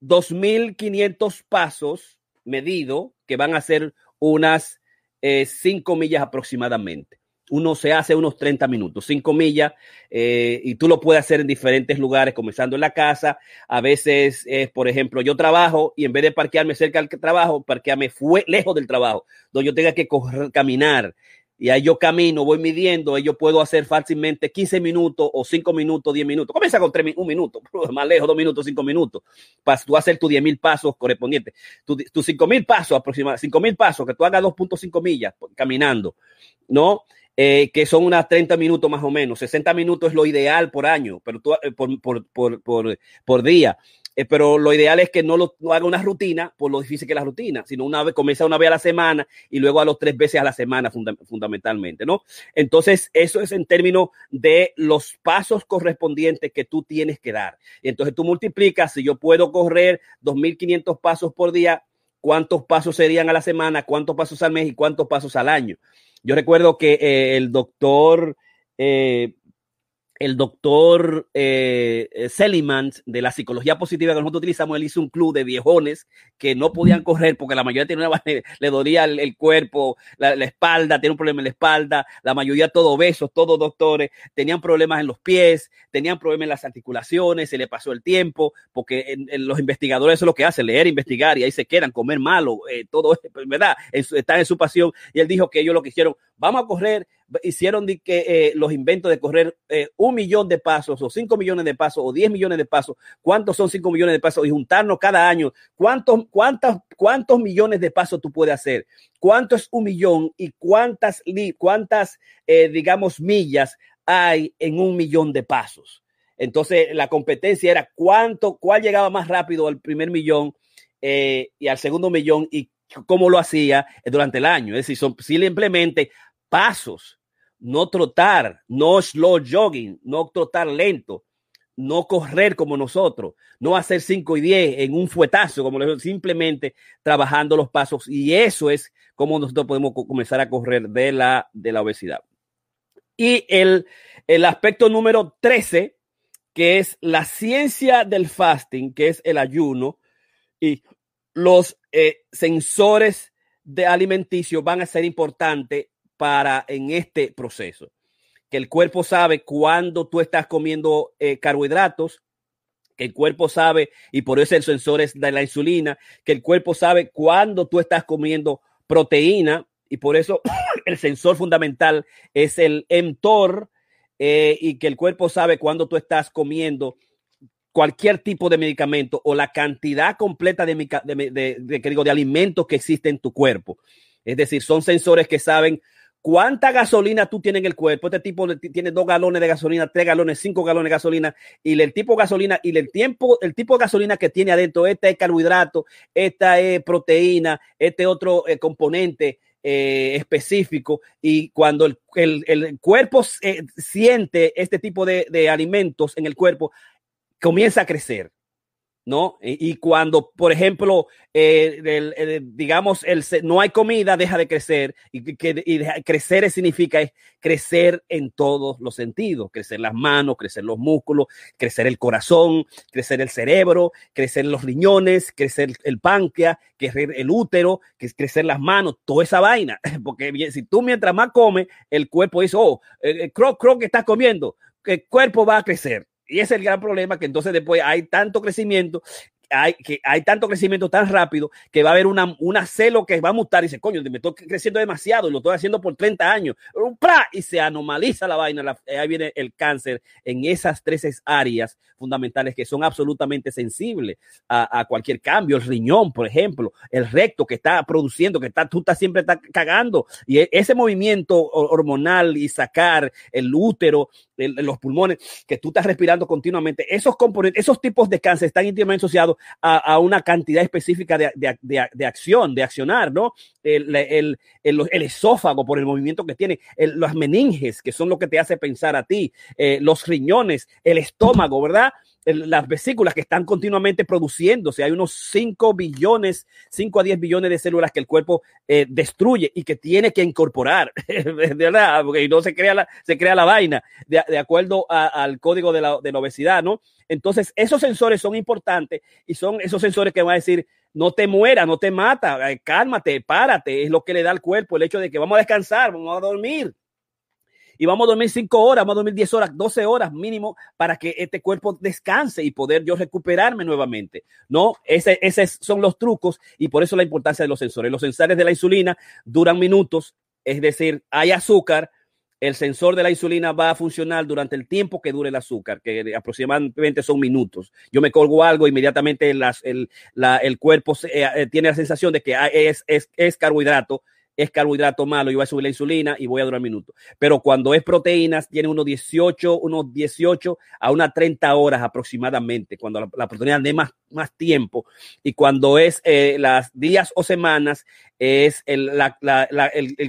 2.500 pasos medido que van a ser unas 5 eh, millas aproximadamente uno se hace unos 30 minutos, 5 millas, eh, y tú lo puedes hacer en diferentes lugares, comenzando en la casa. A veces, por ejemplo, yo trabajo y en vez de parquearme cerca del trabajo, parquearme fue lejos del trabajo, donde yo tenga que caminar. Y ahí yo camino, voy midiendo, y yo puedo hacer fácilmente 15 minutos o 5 minutos, 10 minutos. Comienza con 3, un minuto, más lejos, 2 minutos, 5 minutos, para tú hacer tus 10 mil pasos correspondientes. Tus 5.000 mil pasos aproximadamente, 5 mil pasos, que tú hagas 2.5 millas pues, caminando, ¿no? Eh, que son unas 30 minutos más o menos. 60 minutos es lo ideal por año, pero tú, eh, por, día. Eh, pero lo ideal es que no lo haga una rutina por lo difícil que es la rutina, sino una vez comienza una vez a la semana y luego a los tres veces a la semana fundamentalmente, ¿no? Entonces, eso es en términos de los pasos correspondientes que tú tienes que dar. entonces tú multiplicas, si yo puedo correr 2.500 pasos por día, cuántos pasos serían a la semana, cuántos pasos al mes y cuántos pasos al año. Yo recuerdo que eh, el doctor eh, el doctor eh, de la psicología positiva que nosotros utilizamos, él hizo un club de viejones que no podían correr porque la mayoría tenía le dolía el, cuerpo, la, espalda, tiene un problema en la espalda, la mayoría todo obesos, todos doctores, tenían problemas en los pies, tenían problemas en las articulaciones, se le pasó el tiempo, porque los investigadores eso es lo que hacen, leer, investigar y ahí se quedan, comer malo, eh, todo, ¿verdad? En están en su pasión y él dijo que ellos lo que hicieron, vamos a correr hicieron que, eh, los inventos de correr eh, un millón de pasos o cinco millones de pasos o diez millones de pasos, cuántos son cinco millones de pasos y juntarnos cada año, cuántos, cuántas, cuántos millones de pasos tú puedes hacer, cuánto es un millón y cuántas, cuántas eh, digamos, millas hay en un millón de pasos. Entonces la competencia era cuánto, cuál llegaba más rápido al primer millón y al segundo millón y cómo lo hacía durante el año. Es decir, son simplemente pasos no trotar, no slow jogging, no trotar lento, no correr como nosotros, no hacer 5 y 10 en un fuetazo, como simplemente trabajando los pasos. Y eso es como nosotros podemos comenzar a correr de la, de la obesidad. Y el, aspecto número 13, que es la ciencia del fasting, que es el ayuno, y los eh, sensores de alimenticio van a ser importantes para en este proceso. Que el cuerpo sabe cuando tú estás comiendo eh, carbohidratos, que el cuerpo sabe, y por eso el sensor es de la insulina, que el cuerpo sabe cuando tú estás comiendo proteína, y por eso el sensor fundamental es el mTOR, eh, y que el cuerpo sabe cuando tú estás comiendo cualquier tipo de medicamento o la cantidad completa de, de, de, alimentos que existe en tu cuerpo. Es decir, son sensores que saben cuánta gasolina tú tienes en el cuerpo. Este tipo tiene dos galones de gasolina, tres galones, cinco galones de gasolina, y el tipo de gasolina, y el tiempo, el tipo de gasolina que tiene adentro, este es carbohidrato, esta es proteína, este otro eh, componente. Eh, específico y cuando el, cuerpo eh, siente este tipo de alimentos en el cuerpo, comienza a crecer ¿no? Y, cuando, por ejemplo, eh, eh, digamos, el, no hay comida, deja de crecer. Y, crecer significa crecer en todos los sentidos, crecer las manos, crecer los músculos, crecer el corazón, crecer el cerebro, crecer los riñones, crecer el páncreas, crecer el útero, crecer las manos, toda esa vaina. Porque si tú mientras más comes, el cuerpo dice, oh, creo, eh, creo que estás comiendo, el cuerpo va a crecer. Y ese es el gran problema, que entonces después hay tanto crecimiento hay, que hay tanto crecimiento tan rápido que va a haber una, celo que va a mutar y dice, coño, me estoy creciendo demasiado y lo estoy haciendo por 30 años. Y se anomaliza la vaina. Eh, ahí viene el cáncer en esas tres áreas fundamentales que son absolutamente sensibles a, cualquier cambio. El riñón, por ejemplo, el recto que está produciendo, que está, tú estás siempre está cagando. Y e, ese movimiento hormonal y sacar el útero los pulmones, que tú estás respirando continuamente. Esos componentes, esos tipos de cáncer están íntimamente asociados a, una cantidad específica de, acción, de accionar, ¿no? El, esófago por el movimiento que tiene, las meninges, que son lo que te hace pensar a ti, eh, los riñones, el estómago, ¿verdad? las vesículas que están continuamente produciéndose. Hay unos 5 billones, 5 a 10 billones de células que el cuerpo eh, destruye y que tiene que incorporar, de verdad, porque no se crea la, se crea la vaina, de, acuerdo al código de la, de la obesidad, ¿no? Entonces, esos sensores son importantes y son esos sensores que van a decir, no te muera, no te mata, eh, cálmate, párate, es lo que le da al cuerpo el hecho de que vamos a descansar, vamos a dormir. Y vamos a dormir 5 horas, vamos a dormir 10 horas, 12 horas mínimo para que este cuerpo descanse y poder yo recuperarme nuevamente. No, ese, esos son los trucos y por eso la importancia de los sensores. Los sensores de la insulina duran minutos, es decir, hay azúcar, el sensor de la insulina va a funcionar durante el tiempo que dure el azúcar, que aproximadamente son minutos. Yo me colgo algo, inmediatamente el, cuerpo eh, eh, tiene la sensación de que ah, es, es, es carbohidrato es carbohidrato malo, yo voy a subir la insulina y voy a durar minutos. Pero cuando es proteínas, tiene unos 18, unos 18 a unas 30 horas aproximadamente, cuando la, proteína de más, más tiempo. Y cuando es eh, las días o semanas, es el,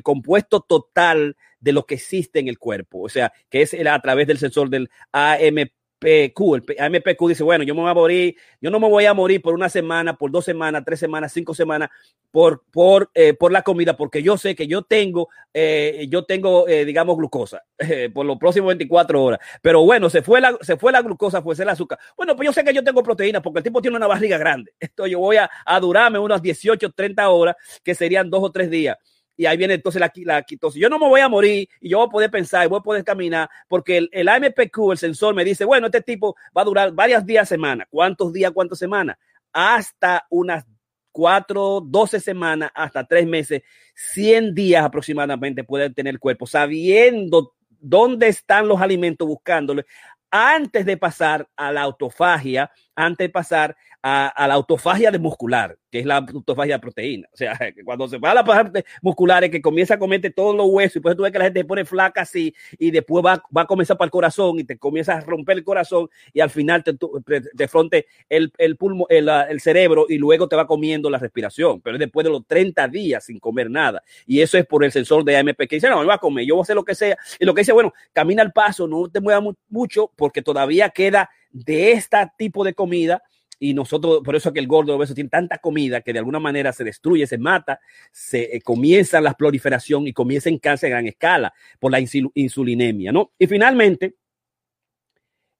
compuesto total de lo que existe en el cuerpo. O sea, que es a través del sensor del AMP PQ, el AMPQ dice, bueno, yo me voy a morir, yo no me voy a morir por una semana, por dos semanas, tres semanas, cinco semanas, por, por, eh, por la comida, porque yo sé que yo tengo, eh, yo tengo, eh, digamos, glucosa por los próximos 24 horas. Pero bueno, se fue, la, se fue la glucosa, fue el azúcar. Bueno, pues yo sé que yo tengo proteína porque el tipo tiene una barriga grande. Esto yo voy a, a durarme unas 18, 30 horas, que serían dos o tres días y ahí viene entonces la, la quitosis. Yo no me voy a morir y yo voy a poder pensar y voy a poder caminar porque el, AMPQ, el sensor, me dice, bueno, este tipo va a durar varias días, semanas. ¿Cuántos días, cuántas semanas? Hasta unas cuatro, doce semanas, hasta tres meses, 100 días aproximadamente puede tener cuerpo, sabiendo dónde están los alimentos, buscándolos antes de pasar a la autofagia, antes de pasar a, la autofagia de muscular, que es la autofagia de proteína. O sea, que cuando se va a la parte muscular es que comienza a comerte todos los huesos y pues tú ves que la gente se pone flaca así y después va, va a comenzar para el corazón y te comienza a romper el corazón y al final te, te fronte el, el, pulmo, ah, el, cerebro y luego te va comiendo la respiración. Pero es después de los 30 días sin comer nada. Y eso es por el sensor de AMP que dice, no, me va a comer, yo voy a hacer lo que sea. Y lo que dice, bueno, camina al paso, no te muevas mucho porque todavía queda de este tipo de comida y nosotros, por eso es que el gordo obeso tiene tanta comida que de alguna manera se destruye, se mata, se eh, comienza la proliferación y comienza en cáncer a gran escala por la insulinemia, ¿no? Y finalmente,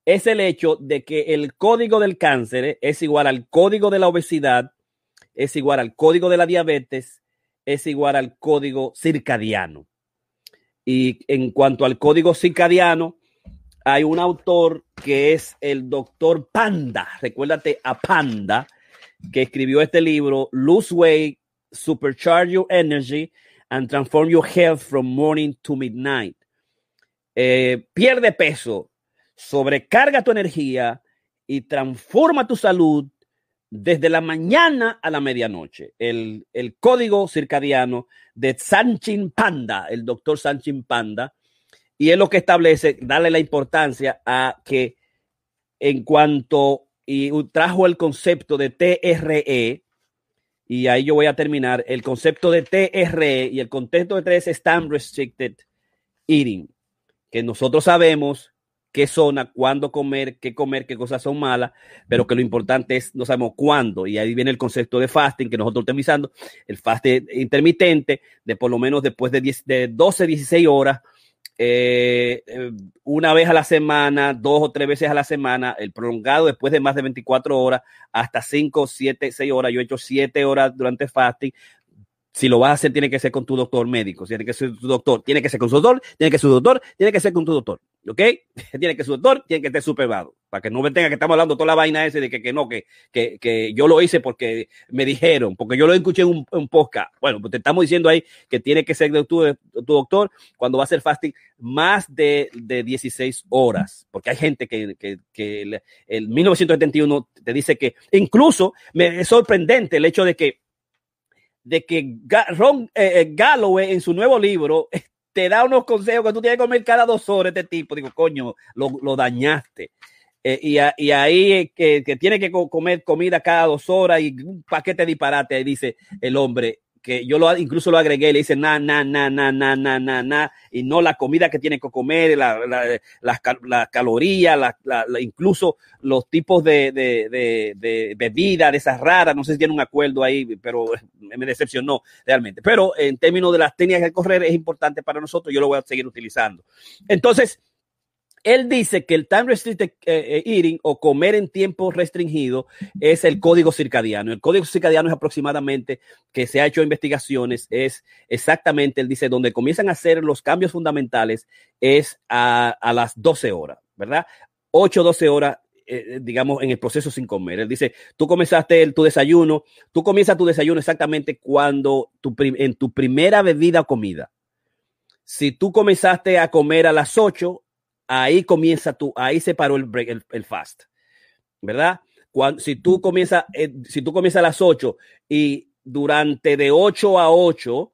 es el hecho de que el código del cáncer es igual al código de la obesidad, es igual al código de la diabetes, es igual al código circadiano. Y en cuanto al código circadiano, hay un autor que es el doctor Panda, recuérdate a Panda, que escribió este libro, Lose Weight, Supercharge Your Energy and Transform Your Health from Morning to Midnight. Eh, pierde peso, sobrecarga tu energía y transforma tu salud desde la mañana a la medianoche. El, el código circadiano de Sanchin Panda, el doctor Sanchin Panda, y es lo que establece, darle la importancia a que en cuanto y trajo el concepto de TRE, y ahí yo voy a terminar, el concepto de TRE y el contexto de tres es Restricted Eating, que nosotros sabemos qué zona, cuándo comer, qué comer, qué cosas son malas, pero que lo importante es, no sabemos cuándo, y ahí viene el concepto de fasting que nosotros estamos utilizando el fasting intermitente, de por lo menos después de 12, 16 horas, eh, eh, una vez a la semana, dos o tres veces a la semana, el prolongado después de más de 24 horas, hasta 5, 7, 6 horas. Yo he hecho 7 horas durante fasting, si lo vas a hacer, tiene que ser con tu doctor médico, tiene que ser tu doctor, tiene que ser con su doctor, tiene que ser su doctor, tiene que ser con tu doctor, ¿ok? Tiene que ser su doctor, tiene que estar supervado, para que no me tenga que estamos hablando toda la vaina ese de que, no, que, que, yo lo hice porque me dijeron, porque yo lo escuché en un, podcast. Bueno, pues te estamos diciendo ahí que tiene que ser de tu, doctor cuando va a ser fasting más de, 16 horas, porque hay gente que, que, 1971 te dice que incluso me, es sorprendente el hecho de que de que Ron eh, eh, Galloway en su nuevo libro eh, te da unos consejos que tú tienes que comer cada dos horas este tipo. Digo, coño, lo, dañaste. y, ahí que, tiene que comer comida cada dos horas y un paquete disparate, dice el hombre que yo lo, incluso lo agregué, le hice na, na, na, na, na, na, na, na, y no la comida que tiene que comer, las la, la, la calorías, incluso los tipos de, de, de, bebida, de esas raras, no sé si tienen un acuerdo ahí, pero eh, me decepcionó realmente. Pero en términos de las técnicas que correr es importante para nosotros, yo lo voy a seguir utilizando. Entonces, él dice que el time restricted eh, eh, eating o comer en tiempo restringido es el código circadiano. El código circadiano es aproximadamente que se ha hecho investigaciones, es exactamente, él dice, donde comienzan a hacer los cambios fundamentales es a, las 12 horas, ¿verdad? 8, 12 horas eh, digamos, en el proceso sin comer. Él dice, tú comenzaste tu desayuno, tú comienzas tu desayuno exactamente cuando tu, en tu primera bebida o comida. Si tú comenzaste a comer a las 8, ahí comienza tú, ahí se paró el, break, el, fast, ¿verdad? Cuando, si tú comienzas eh, si tú comienzas a las 8 y durante de 8 a 8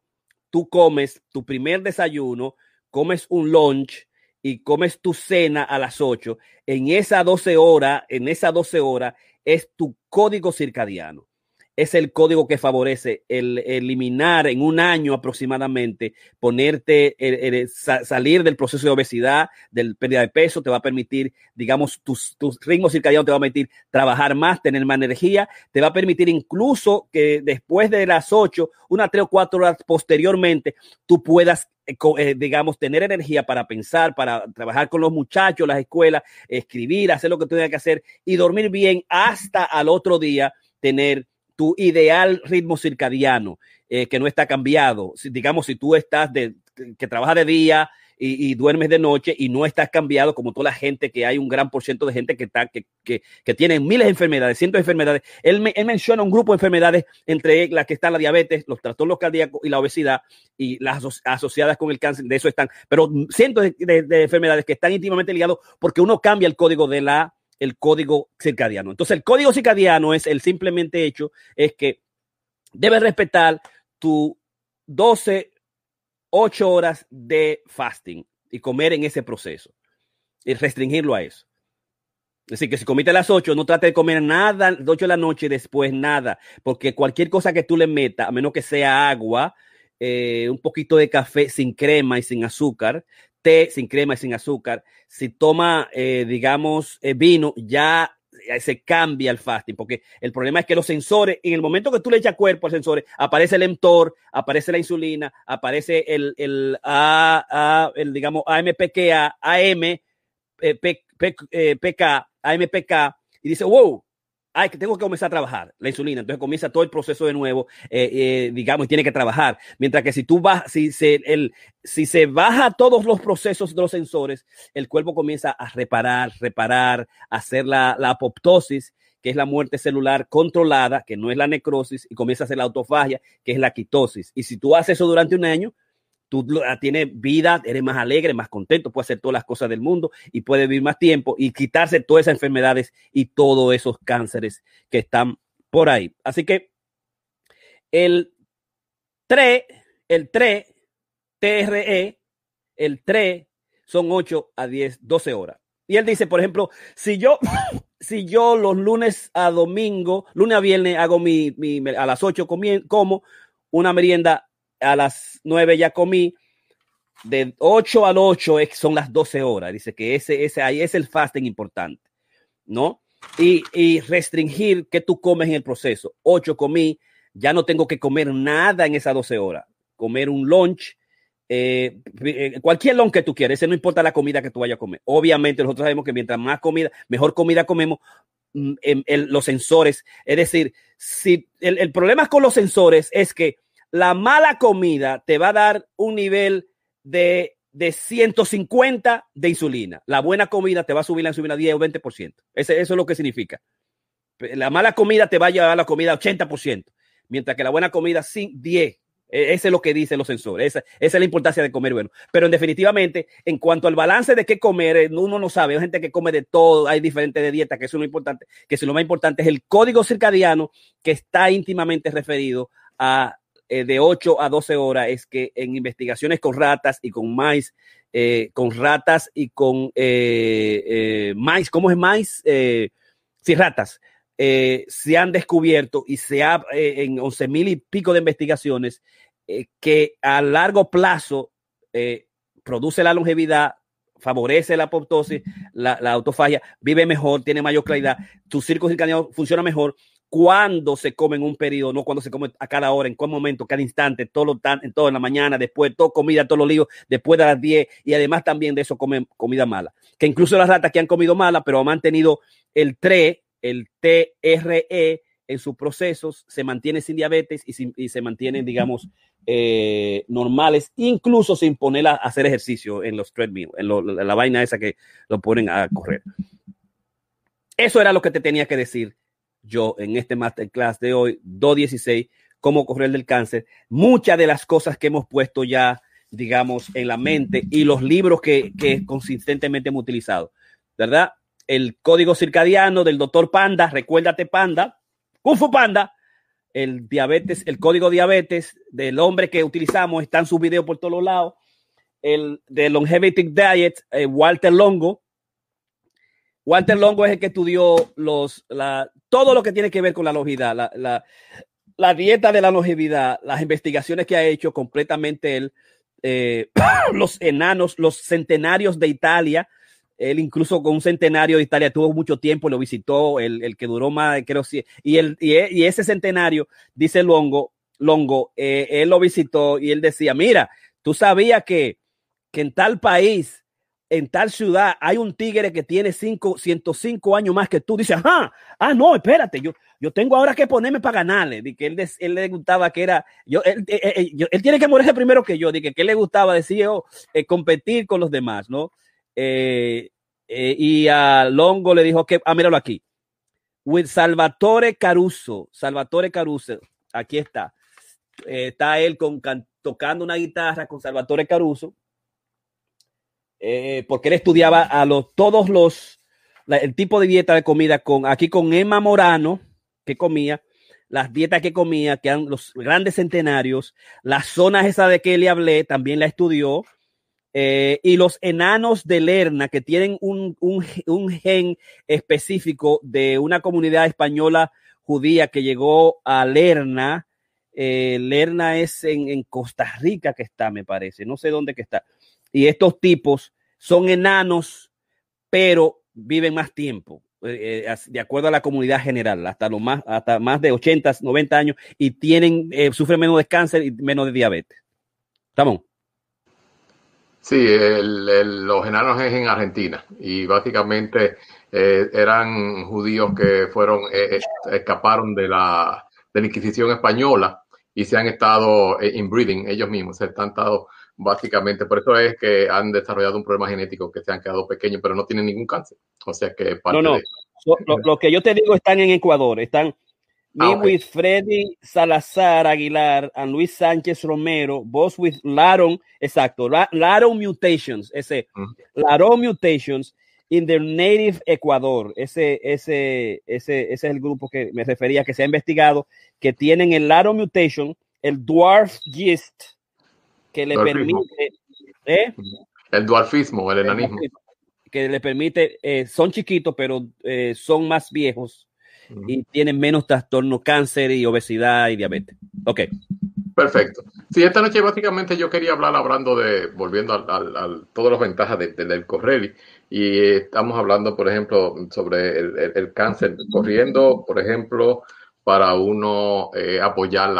tú comes tu primer desayuno, comes un lunch y comes tu cena a las 8, en esa 12 horas, en esa 12 horas es tu código circadiano es el código que favorece el eliminar en un año aproximadamente, ponerte, eh, eh, salir del proceso de obesidad, del pérdida de peso, te va a permitir, digamos, tus, ritmos circadianos te va a permitir trabajar más, tener más energía, te va a permitir incluso que después de las ocho unas tres o cuatro horas posteriormente, tú puedas eh, digamos, tener energía para pensar, para trabajar con los muchachos, las escuelas, escribir, hacer lo que tengas que hacer y dormir bien hasta al otro día tener tu ideal ritmo circadiano, eh, que no está cambiado. Si, digamos, si tú estás de, que trabajas de día y, duermes de noche y no estás cambiado como toda la gente, que hay un gran porcentaje de gente que, está, que, que, que tiene miles de enfermedades, cientos de enfermedades. Él, me, menciona un grupo de enfermedades, entre las que están la diabetes, los trastornos cardíacos y la obesidad, y las asociadas con el cáncer, de eso están, pero cientos de, de enfermedades que están íntimamente ligados porque uno cambia el código de la el código circadiano. Entonces, el código circadiano es el simplemente hecho, es que debes respetar tu 12, 8 horas de fasting y comer en ese proceso y restringirlo a eso. Es decir, que si comiste a las 8, no trate de comer nada 8 de la noche después nada, porque cualquier cosa que tú le metas, a menos que sea agua, eh, un poquito de café sin crema y sin azúcar, té sin crema y sin azúcar, si toma, eh, digamos, eh, vino, ya eh, se cambia el fasting, porque el problema es que los sensores, en el momento que tú le echas cuerpo a sensores, aparece el mTOR, aparece la insulina, aparece el, el, digamos, AMPK, AM, PK, AMPK, y dice, wow, ay, que tengo que comenzar a trabajar la insulina, entonces comienza todo el proceso de nuevo, eh, eh, digamos, y tiene que trabajar. Mientras que si tú vas, si se, el, si se baja todos los procesos de los sensores, el cuerpo comienza a reparar, reparar, hacer la apoptosis, que es la muerte celular controlada, que no es la necrosis, y comienza a hacer la autofagia, que es la quitosis. Y si tú haces eso durante un año, tú ah, tienes vida, eres más alegre, más contento, puedes hacer todas las cosas del mundo y puedes vivir más tiempo y quitarse todas esas enfermedades y todos esos cánceres que están por ahí. Así que el 3, el 3, TRE, e, el 3 son 8 a 10, 12 horas. Y él dice, por ejemplo, si yo, si yo los lunes a domingo, lunes a viernes hago mi, mi a las 8 como una merienda a las 9 ya comí, de 8 al 8 son las 12 horas. Dice que ese, ese ahí es el fasting importante, ¿no? Y, restringir que tú comes en el proceso. 8 comí, ya no tengo que comer nada en esas 12 horas. Comer un lunch, eh, eh, cualquier lunch que tú quieras, ese no importa la comida que tú vayas a comer. Obviamente nosotros sabemos que mientras más comida, mejor comida comemos, mm, los sensores. Es decir, si el, problema con los sensores es que la mala comida te va a dar un nivel de, 150 de insulina. La buena comida te va a subir la insulina 10 o 20%. Ese, eso es lo que significa. La mala comida te va a llevar a la comida 80%, mientras que la buena comida sin 10. E, ese es lo que dicen los sensores. Esa, es la importancia de comer bueno. Pero en definitivamente, en cuanto al balance de qué comer, eh, uno no sabe. Hay gente que come de todo, hay diferentes dietas, que eso no es importante. Que es lo más importante es el código circadiano que está íntimamente referido a eh, de 8 a 12 horas es que en investigaciones con ratas y con maíz, eh, con ratas y con eh, maíz, ¿cómo es maíz? sí, ratas. se han descubierto y se ha en 11 mil y pico de investigaciones que a largo plazo produce la longevidad, favorece la apoptosis, la, autofagia, vive mejor, tiene mayor claridad, tu circo circadiano funciona mejor cuando se come en un periodo, no cuando se come a cada hora, en cuál momento, cada instante, todo en todo la mañana, después, todo comida, todos los líos, después de las 10 y además también de eso comen comida mala. Que incluso las ratas que han comido mala, pero han mantenido el 3, el TRE en sus procesos, se mantiene sin diabetes y, se mantienen, digamos, eh, normales, incluso sin poner a hacer ejercicio en los treadmills, en la vaina esa que lo ponen a correr. Eso era lo que te tenía que decir yo en este masterclass de hoy, 216, cómo correr del cáncer, muchas de las cosas que hemos puesto ya, digamos, en la mente y los libros que, que consistentemente hemos utilizado, ¿verdad? El código circadiano del doctor Panda, recuérdate Panda, Kung Fu Panda, el diabetes, el código diabetes del hombre que utilizamos, están sus videos por todos lados, el de Longevity Diet, eh, Walter Longo, Walter Longo es el que estudió los, todo lo que tiene que ver con la longevidad, la, dieta de la longevidad, las investigaciones que ha hecho completamente él, eh, los enanos, los centenarios de Italia. Él incluso con un centenario de Italia tuvo mucho tiempo, lo visitó, el, que duró más, creo, y, el, y, ese centenario, dice Longo, Longo, eh, él lo visitó y él decía, mira, tú sabías que, que en tal país en tal ciudad hay un tigre que tiene cinco, años más que tú, dice, ajá, ah, no, espérate, yo, yo tengo ahora que ponerme para ganarle, él, le gustaba que era, eh, eh, eh, yo, él, tiene que morirse primero que yo, Dice que, le gustaba, decía, yo, oh, competir con los demás, ¿no? y a Longo le dijo que, ah, míralo aquí, Salvatore Caruso, Salvatore Caruso, aquí está, está él con, tocando una guitarra con Salvatore Caruso, eh, porque él estudiaba a los, todos los, el tipo de dieta de comida con, aquí con Emma Morano, que comía, las dietas que comía, que eran los grandes centenarios, las zonas esas de que le hablé, también la estudió, eh, y los enanos de Lerna, que tienen un, gen específico de una comunidad española judía que llegó a Lerna. Eh, Lerna es en, en, Costa Rica que está, me parece, no sé dónde que está. Y estos tipos son enanos, pero viven más tiempo, eh, eh, de acuerdo a la comunidad general, hasta, más, hasta más de 80, 90 años, y tienen, eh, sufren menos de cáncer y menos de diabetes. Ramón. Sí, los enanos es en Argentina y básicamente eran judíos que fueron escaparon de la, Inquisición española y se han estado inbreeding ellos mismos, se han estado básicamente. Por eso es que han desarrollado un problema genético que se han quedado pequeños, pero no tienen ningún cáncer. O sea que para no, no. lo que yo te digo están en Ecuador, están ah, Me with Freddy Salazar Aguilar and Luis Sánchez Romero, both with Laron, exacto, Laron Mutations, ese, mm. Laron Mutations in their native Ecuador. Ese, ese, ese, ese es el grupo que me refería, que se ha investigado, que tienen el Laron Mutation, el Dwarf Gist, ¿eh? que le permite. El eh, dualfismo, el enanismo. Que le permite, son chiquitos, pero eh, son más viejos y tienen menos trastorno, cáncer y obesidad y diabetes. Ok. Perfecto. Sí, esta noche básicamente yo quería hablar hablando de, volviendo a, todas las ventajas del Correli, y estamos hablando, por ejemplo, sobre el, cáncer, corriendo, por ejemplo, para uno eh, apoyar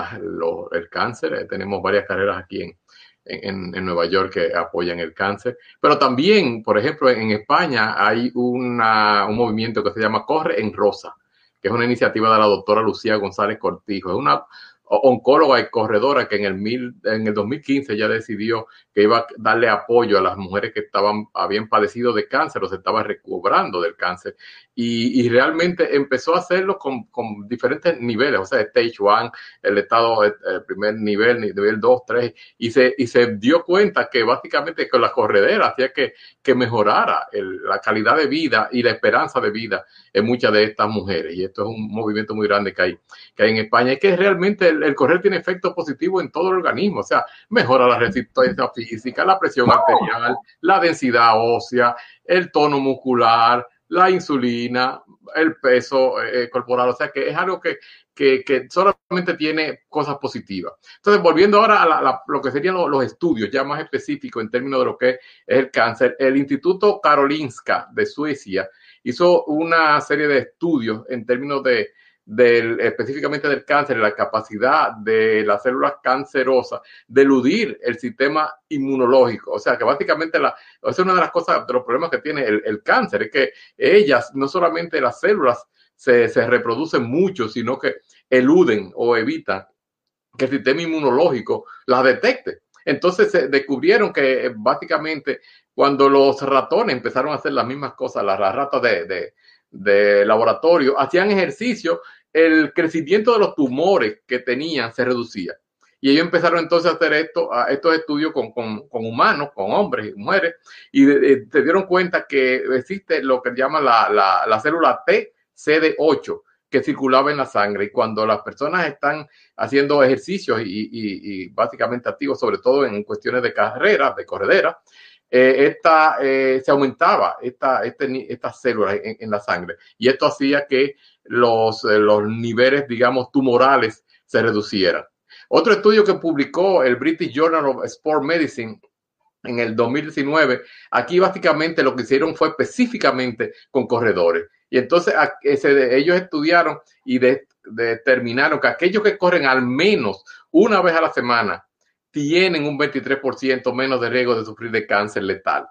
el cáncer. tenemos varias carreras aquí en, en, en, Nueva York que apoyan el cáncer. Pero también, por ejemplo, en España hay un movimiento que se llama Corre en Rosa, que es una iniciativa de la doctora Lucía González Cortijo. Es una oncóloga y corredora que en el, en el 2015 ya decidió que iba a darle apoyo a las mujeres que estaban, habían padecido de cáncer o se estaban recobrando del cáncer. Y, realmente empezó a hacerlo con, diferentes niveles, o sea, stage one, el estado, eh, el primer nivel, nivel 2, 3, y se, y se dio cuenta que básicamente con la corredera hacía que, que mejorara la calidad de vida y la esperanza de vida en muchas de estas mujeres. Y esto es un movimiento muy grande que hay, que en España. y que realmente el, correr tiene efectos positivos en todo el organismo, o sea, mejora la resistencia física, la presión arterial, la densidad ósea, el tono muscular, la insulina, el peso eh, eh, corporal, o sea que es algo que, que, solamente tiene cosas positivas. Entonces, volviendo ahora a, lo que serían los, los, estudios ya más específicos en términos de lo que es el cáncer, el Instituto Karolinska de Suecia hizo una serie de estudios en términos de del, específicamente del cáncer, la capacidad de las células cancerosas de eludir el sistema inmunológico. O sea, que básicamente la, es una de las cosas, de los problemas que tiene el, cáncer, es que ellas, no solamente las células, se, reproducen mucho, sino que eluden o evitan que el sistema inmunológico las detecte. Entonces se descubrieron que eh, básicamente cuando los ratones empezaron a hacer las mismas cosas, las ratas de, de laboratorio, hacían ejercicio, el crecimiento de los tumores que tenían se reducía. Y ellos empezaron entonces a hacer esto, a estos estudios con, con, con, humanos, con hombres y mujeres, y eh, se dieron cuenta que existe lo que llaman la, la, célula T, 8 que circulaba en la sangre y cuando las personas están haciendo ejercicios y, básicamente activos, sobre todo en cuestiones de carreras, de correderas, eh, eh, se aumentaba esta, este estas células en, la sangre. Y esto hacía que los, eh, los niveles, digamos, tumorales se reducieran. Otro estudio que publicó el British Journal of Sport Medicine en el 2019, aquí básicamente lo que hicieron fue específicamente con corredores. Y entonces ellos estudiaron y determinaron que aquellos que corren al menos una vez a la semana tienen un 23% menos de riesgo de sufrir de cáncer letal.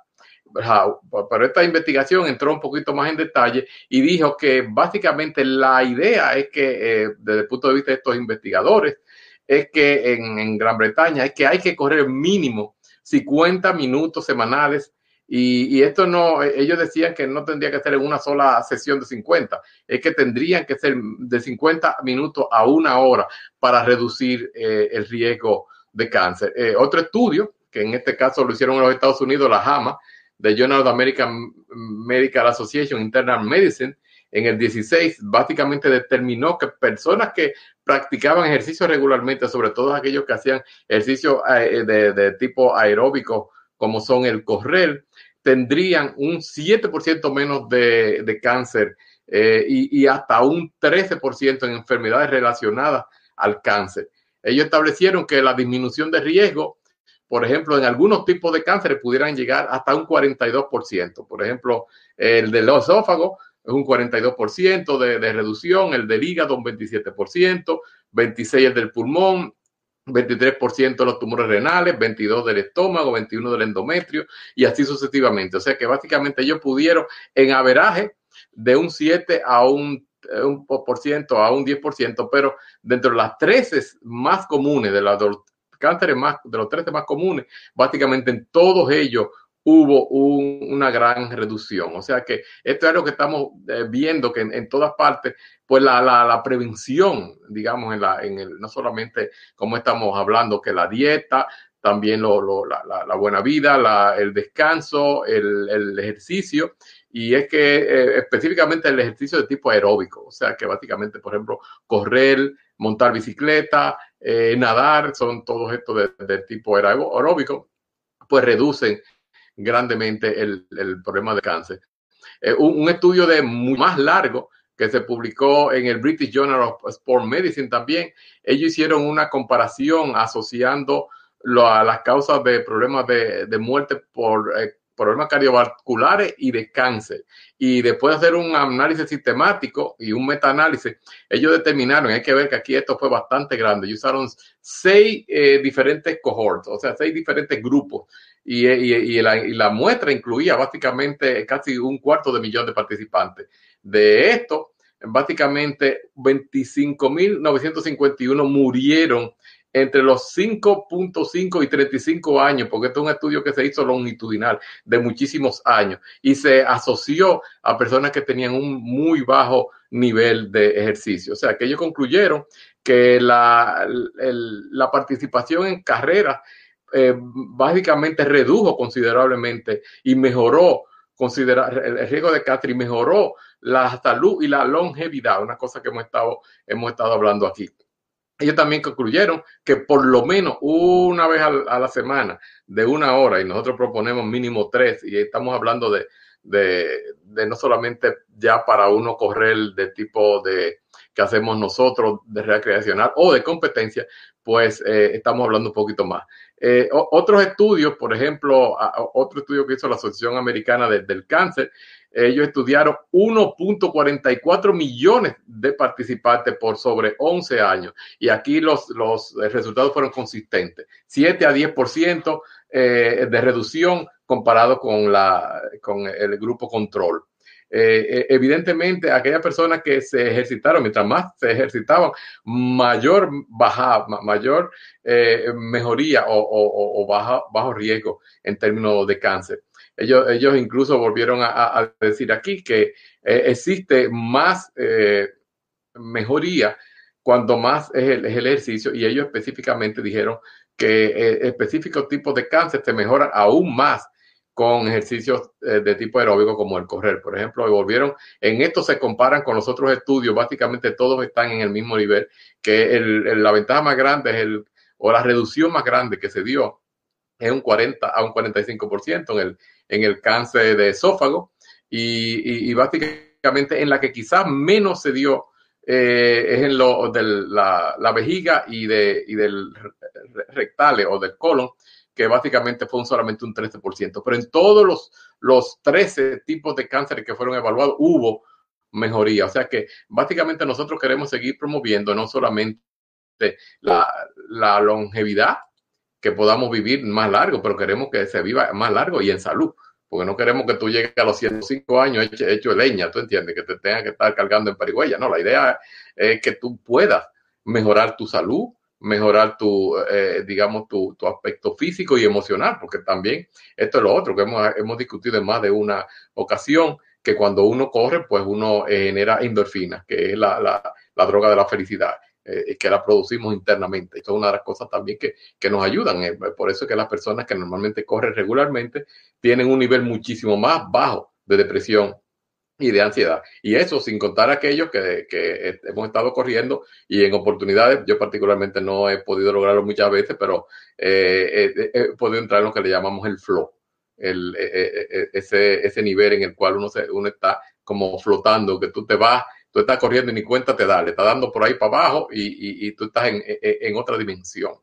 Pero esta investigación entró un poquito más en detalle y dijo que básicamente la idea es que, eh, desde el punto de vista de estos investigadores, es que en, Gran Bretaña es que hay que correr mínimo 50 minutos semanales y, esto no, ellos decían que no tendría que ser en una sola sesión de 50, es que tendrían que ser de 50 minutos a una hora para reducir eh, el riesgo de cáncer. Eh, otro estudio, que en este caso lo hicieron en los Estados Unidos, la JAMA, de Journal of American Medical Association Internal Medicine, en el 16, básicamente determinó que personas que practicaban ejercicio regularmente, sobre todo aquellos que hacían ejercicio eh, de, tipo aeróbico, como son el correr, tendrían un 7% menos de, de cáncer eh, y, y, hasta un 13% en enfermedades relacionadas al cáncer. Ellos establecieron que la disminución de riesgo, por ejemplo, en algunos tipos de cánceres pudieran llegar hasta un 42%. Por ejemplo, el del esófago es un 42% de, de reducción, el del hígado un 27%, 26% el del pulmón, 23% de los tumores renales, 22% del estómago, 21% del endometrio y así sucesivamente. O sea que básicamente ellos pudieron en averaje de un 7 a un un por ciento a un 10%, pero dentro de las 13 más comunes, de, los cánceres más, de los más comunes, básicamente en todos ellos hubo una gran reducción. O sea que esto es lo que estamos eh, viendo, que en, todas partes, pues la, prevención, digamos, en la, en el, no solamente como estamos hablando, que la dieta, también la, buena vida, el descanso, el ejercicio, y es que eh, específicamente el ejercicio de tipo aeróbico, o sea que básicamente, por ejemplo, correr, montar bicicleta, eh, nadar, son todos estos de tipo aeróbico, pues reducen grandemente el, problema de cáncer. Eh, un, estudio de más largo que se publicó en el British Journal of Sport Medicine también, ellos hicieron una comparación asociando lo, a las causas de problemas de, muerte por problemas cardiovasculares y de cáncer. Y después de hacer un análisis sistemático y un metaanálisis, ellos determinaron, hay que ver que aquí esto fue bastante grande, y usaron seis eh, diferentes cohorts, o sea, seis diferentes grupos. Y, eh, y la muestra incluía básicamente casi un cuarto de millón de participantes. De esto, básicamente 25.951 murieron entre los 5.5 y 35 años, porque esto es un estudio que se hizo longitudinal de muchísimos años y se asoció a personas que tenían un muy bajo nivel de ejercicio. O sea, que ellos concluyeron que la, la participación en carreras eh, básicamente redujo considerablemente y mejoró considerar el riesgo de y mejoró la salud y la longevidad, una cosa que hemos estado, hemos estado hablando aquí ellos también concluyeron que por lo menos una vez a la semana de una hora, y nosotros proponemos mínimo tres, y estamos hablando de, de, no solamente ya para uno correr de tipo de que hacemos nosotros de recreacional o de competencia, pues eh, estamos hablando un poquito más. Eh, otros estudios, por ejemplo, otro estudio que hizo la Asociación Americana del Cáncer, ellos estudiaron 1.44 millones de participantes por sobre 11 años. Y aquí los, eh, resultados fueron consistentes. 7 a 10% eh, de reducción comparado con, el grupo control. Eh, evidentemente, aquellas personas que se ejercitaron, mientras más se ejercitaban, mayor baja, mayor mejoría o, bajo riesgo en términos de cáncer. Ellos, incluso volvieron a, decir aquí que eh, existe más eh, mejoría cuando más es el, ejercicio y ellos específicamente dijeron que eh, específicos tipos de cáncer se mejoran aún más con ejercicios de tipo aeróbico como el correr, por ejemplo, volvieron, en esto se comparan con los otros estudios, básicamente todos están en el mismo nivel, que el, la ventaja más grande es el, o la reducción más grande que se dio es un 40 a un 45% en el, en el cáncer de esófago y, básicamente en la que quizás menos se dio eh, es en lo de la, vejiga y, de, del rectale o del colon, que básicamente fue un, solamente un 13%. Pero en todos los, los 13 tipos de cánceres que fueron evaluados hubo mejoría. O sea que básicamente nosotros queremos seguir promoviendo no solamente la, la longevidad, que podamos vivir más largo, pero queremos que se viva más largo y en salud, porque no queremos que tú llegues a los 105 años hecho, hecho leña, ¿tú entiendes? Que te tengas que estar cargando en Parigüeya. No, la idea es que tú puedas mejorar tu salud, mejorar tu, eh, digamos, tu, aspecto físico y emocional, porque también esto es lo otro que hemos, discutido en más de una ocasión, que cuando uno corre, pues uno eh, genera endorfinas, que es la droga de la felicidad. Eh, que la producimos internamente. Esto es una de las cosas también que, que nos ayudan. Eh, eh, por eso es que las personas que normalmente corren regularmente tienen un nivel muchísimo más bajo de depresión y de ansiedad. Y eso sin contar aquellos que, que, hemos estado corriendo y en oportunidades, yo particularmente no he podido lograrlo muchas veces, pero eh, he, podido entrar en lo que le llamamos el flow, el, ese, ese nivel en el cual uno, se, uno está como flotando, que tú te vas tú estás corriendo y ni cuenta te da, le está dando por ahí para abajo y, tú estás e, e, en, otra dimensión.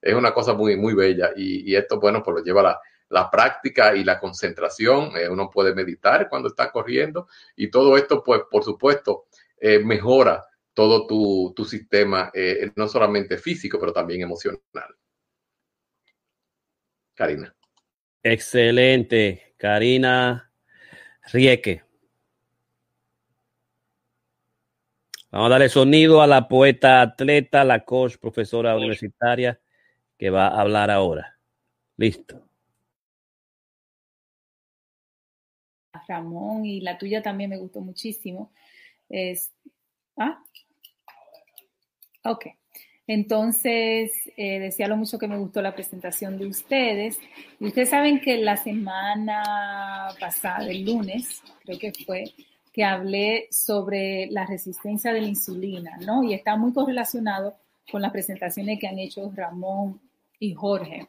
Es una cosa muy, muy bella y, esto, bueno, pues lo lleva la, la práctica y la concentración. Eh, uno puede meditar cuando está corriendo y todo esto, pues, por supuesto, eh, mejora todo tu, sistema, eh, no solamente físico, pero también emocional. Karina. Excelente, Karina Rieke. Vamos a darle sonido a la poeta atleta, la coach, profesora universitaria, que va a hablar ahora. Listo. Ramón y la tuya también me gustó muchísimo. ¿ah? Ok. Entonces, eh, decía lo mucho que me gustó la presentación de ustedes. Y ustedes saben que la semana pasada, el lunes, creo que fue, que hablé sobre la resistencia de la insulina, ¿no? Y está muy correlacionado con las presentaciones que han hecho Ramón y Jorge.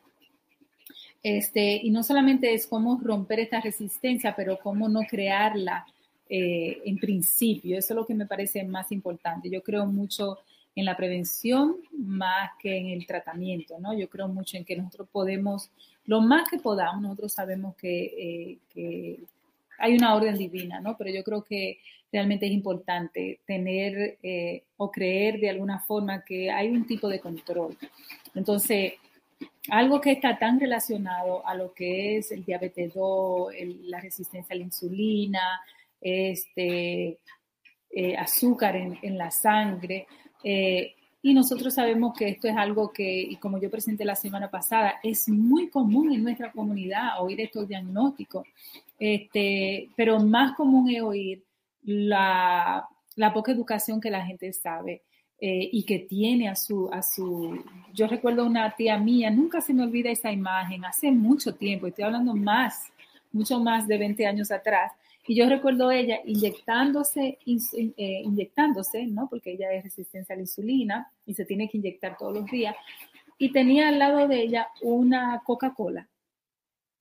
Este, y no solamente es cómo romper esta resistencia, pero cómo no crearla eh, en principio. Eso es lo que me parece más importante. Yo creo mucho en la prevención más que en el tratamiento, ¿no? Yo creo mucho en que nosotros podemos, lo más que podamos, nosotros sabemos que eh, hay una orden divina, ¿no? Pero yo creo que realmente es importante tener eh, o creer de alguna forma que hay un tipo de control. Entonces, algo que está tan relacionado a lo que es el diabetes 2, la resistencia a la insulina, este, eh, azúcar en, la sangre, eh, y nosotros sabemos que esto es algo que, y como yo presenté la semana pasada, es muy común en nuestra comunidad oír estos diagnósticos, este, pero más común es oír la, poca educación que la gente sabe. Eh, y que tiene a su, a su, yo recuerdo una tía mía, nunca se me olvida esa imagen, hace mucho tiempo, estoy hablando más, mucho más de 20 años atrás, y yo recuerdo ella inyectándose, eh, inyectándose, ¿no? Porque ella es resistencia a la insulina y se tiene que inyectar todos los días. Y tenía al lado de ella una Coca-Cola.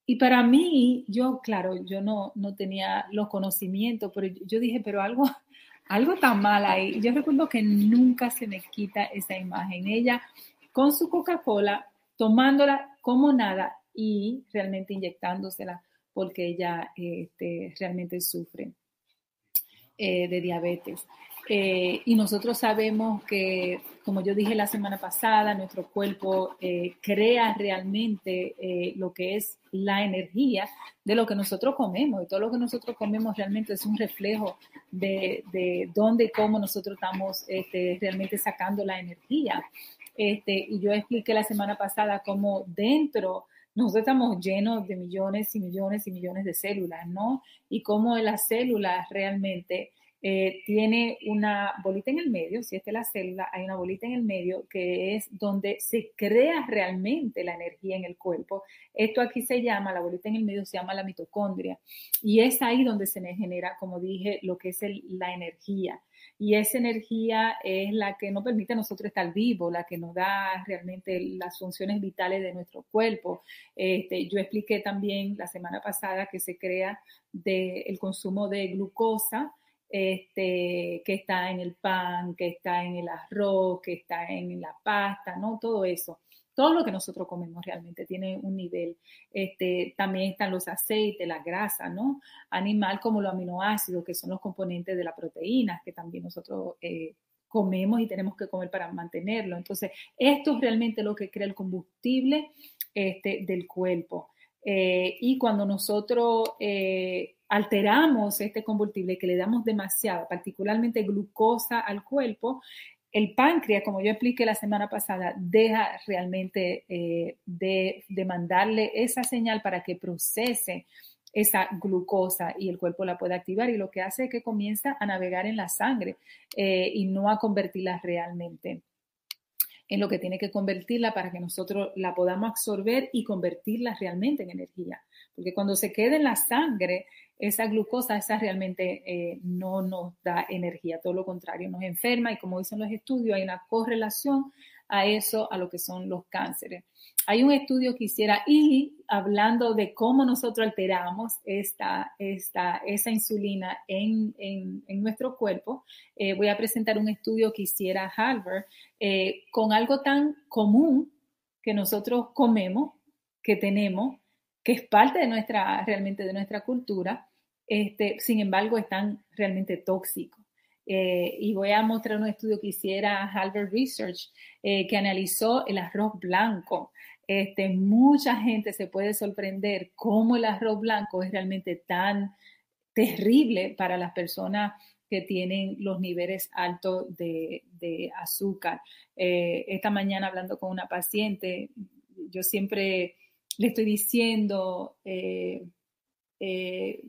Y para mí, yo, claro, yo no, no tenía los conocimientos, pero yo dije, pero algo, algo tan mal ahí. Yo recuerdo que nunca se me quita esa imagen. Ella con su Coca-Cola, tomándola como nada y realmente inyectándosela porque ella este, realmente sufre eh, de diabetes. Eh, y nosotros sabemos que, como yo dije la semana pasada, nuestro cuerpo eh, crea realmente lo que es la energía de lo que nosotros comemos. Y todo lo que nosotros comemos realmente es un reflejo de, dónde y cómo nosotros estamos este, realmente sacando la energía. Este, y yo expliqué la semana pasada cómo dentro nosotros estamos llenos de millones y millones y millones de células, ¿no? Y cómo las células realmente eh, tiene una bolita en el medio, si esta es la célula, hay una bolita en el medio que es donde se crea realmente la energía en el cuerpo. Esto aquí se llama, la bolita en el medio se llama la mitocondria y es ahí donde se genera, como dije, lo que es la energía. Y esa energía es la que nos permite a nosotros estar vivos, la que nos da realmente las funciones vitales de nuestro cuerpo. Este, yo expliqué también la semana pasada que se crea el consumo de glucosa, este, que está en el pan, que está en el arroz, que está en la pasta, ¿no? Todo eso todo lo que nosotros comemos realmente tiene un nivel. Este, también están los aceites, la grasa, ¿no? Animal como los aminoácidos, que son los componentes de las proteínas, que también nosotros eh, comemos y tenemos que comer para mantenerlo. Entonces, esto es realmente lo que crea el combustible este, del cuerpo. Eh, y cuando nosotros eh, alteramos este combustible, que le damos demasiada, particularmente glucosa al cuerpo, el páncreas, como yo expliqué la semana pasada, deja realmente eh, de, mandarle esa señal para que procese esa glucosa y el cuerpo la pueda activar y lo que hace es que comienza a navegar en la sangre eh, y no a convertirla realmente en lo que tiene que convertirla para que nosotros la podamos absorber y convertirla realmente en energía porque cuando se queda en la sangre, esa glucosa, esa realmente eh, no nos da energía, todo lo contrario, nos enferma y como dicen los estudios, hay una correlación a eso, a lo que son los cánceres. Hay un estudio que hiciera y hablando de cómo nosotros alteramos esta, esta, esa insulina en, nuestro cuerpo. Eh, voy a presentar un estudio que hiciera Harvard eh, con algo tan común que nosotros comemos, que tenemos, que es parte de nuestra, realmente de nuestra cultura, este, sin embargo están realmente tóxicos. Eh, y voy a mostrar un estudio que hiciera Albert Research, eh, que analizó el arroz blanco. Este, mucha gente se puede sorprender cómo el arroz blanco es realmente tan terrible para las personas que tienen los niveles altos de, azúcar. Eh, esta mañana hablando con una paciente, yo siempre le estoy diciendo, eh, eh,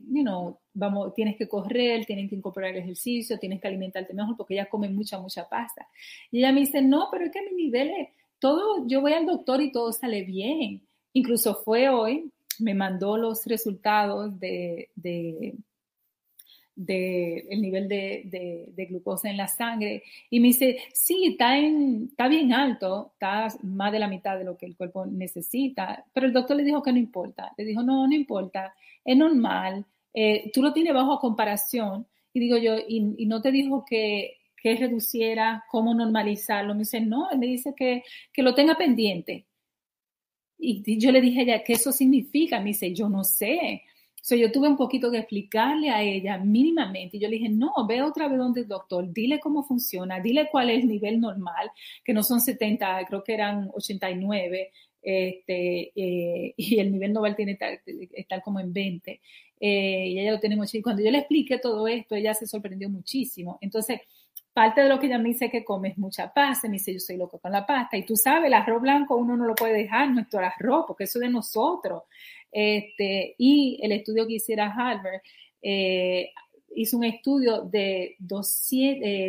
vamos, tienes que correr, tienes que incorporar el ejercicio, tienes que alimentarte mejor porque ella come mucha, mucha pasta. Y ella me dice, no, pero es que a nivel es todo, yo voy al doctor y todo sale bien. Incluso fue hoy, me mandó los resultados de del nivel de, glucosa en la sangre y me dice, sí, está, en, está bien alto, está más de la mitad de lo que el cuerpo necesita, pero el doctor le dijo que no importa, le dijo, no, no importa, es normal, eh, tú lo tienes bajo a comparación y digo yo, y, no te dijo que, que, reduciera, cómo normalizarlo, me dice, no, él me dice que, que lo tenga pendiente. Y yo le dije a ¿qué eso significa? Me dice, yo no sé So, yo tuve un poquito que explicarle a ella mínimamente. Y Yo le dije, no, ve otra vez donde el doctor, dile cómo funciona, dile cuál es el nivel normal, que no son 70, creo que eran 89, este, eh, y el nivel normal tiene que estar como en 20. Eh, y ella lo tiene mucho. Y cuando yo le expliqué todo esto, ella se sorprendió muchísimo. Entonces, parte de lo que ella me dice es que comes mucha pasta, me dice, yo soy loco con la pasta, y tú sabes, el arroz blanco uno no lo puede dejar, nuestro arroz, porque eso es de nosotros. Este, y el estudio que hiciera Harvard eh, hizo un estudio de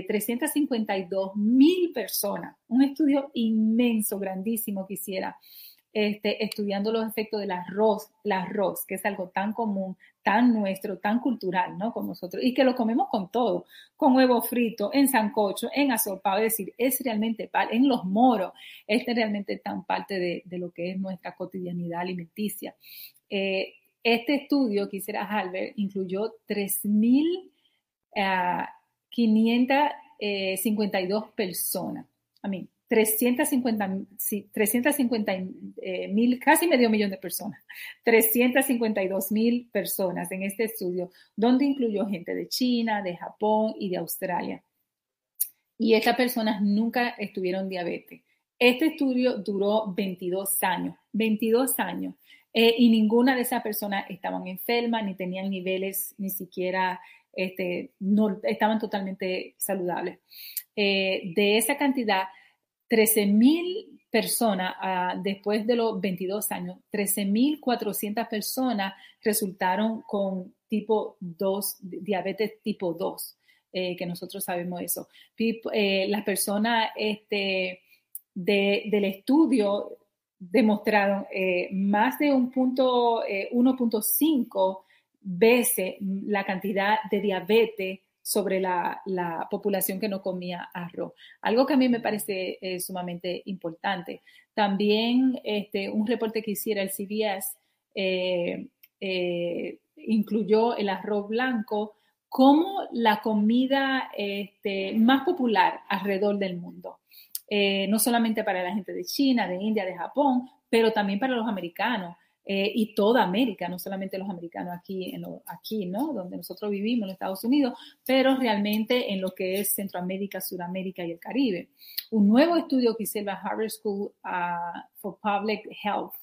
352 eh, mil personas, un estudio inmenso, grandísimo que hiciera. Este, estudiando los efectos del arroz, las arroz, que es algo tan común, tan nuestro, tan cultural, ¿no? Con nosotros, y que lo comemos con todo, con huevo frito, en sancocho, en asopado, es decir, es realmente, en los moros, es realmente tan parte de, lo que es nuestra cotidianidad alimenticia. Eh, este estudio que hiciera incluyó 3.552 ah, eh, personas, a mí, 350 eh, mil, casi medio millón de personas, 352 mil personas en este estudio, donde incluyó gente de China, de Japón y de Australia. Y estas personas nunca estuvieron diabetes. Este estudio duró 22 años, 22 años, eh, y ninguna de esas personas estaban enfermas ni tenían niveles ni siquiera este, no, estaban totalmente saludables. Eh, de esa cantidad, 13.000 personas, ah, después de los 22 años, 13.400 personas resultaron con tipo 2, diabetes tipo 2, eh, que nosotros sabemos eso. Eh, las personas este, del estudio demostraron eh, más de un punto, 1.5 veces la cantidad de diabetes sobre la, la, población que no comía arroz. Algo que a mí me parece eh, sumamente importante. También este, un reporte que hiciera el CBS eh, eh, incluyó el arroz blanco como la comida este, más popular alrededor del mundo. no solamente para la gente de China, de India, de Japón, pero también para los americanos. Eh, y toda América, no solamente los americanos aquí, aquí, ¿no? Donde nosotros vivimos, en Estados Unidos, pero realmente en lo que es Centroamérica, Sudamérica y el Caribe. Un nuevo estudio que hizo la Harvard School ah, for Public Health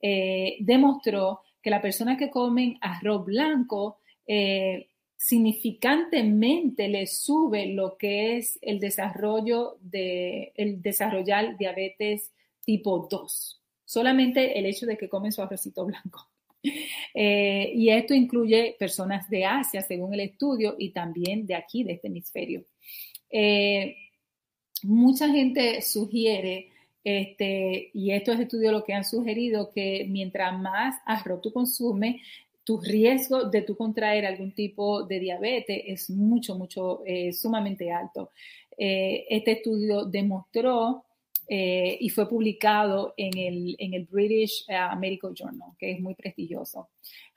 eh, demostró que la personas que comen arroz blanco eh, significantemente le sube lo que es el desarrollo de desarrollar diabetes tipo 2 solamente el hecho de que comen su arrocito blanco. Eh, y esto incluye personas de Asia, según el estudio, y también de aquí, de este hemisferio. Eh, mucha gente sugiere, este, y estos estudios lo que han sugerido, que mientras más arroz tú consumes, tu riesgo de tú contraer algún tipo de diabetes es mucho, mucho, eh, sumamente alto. este estudio demostró eh, y fue publicado en el, British eh, American Medical Journal, que es muy prestigioso.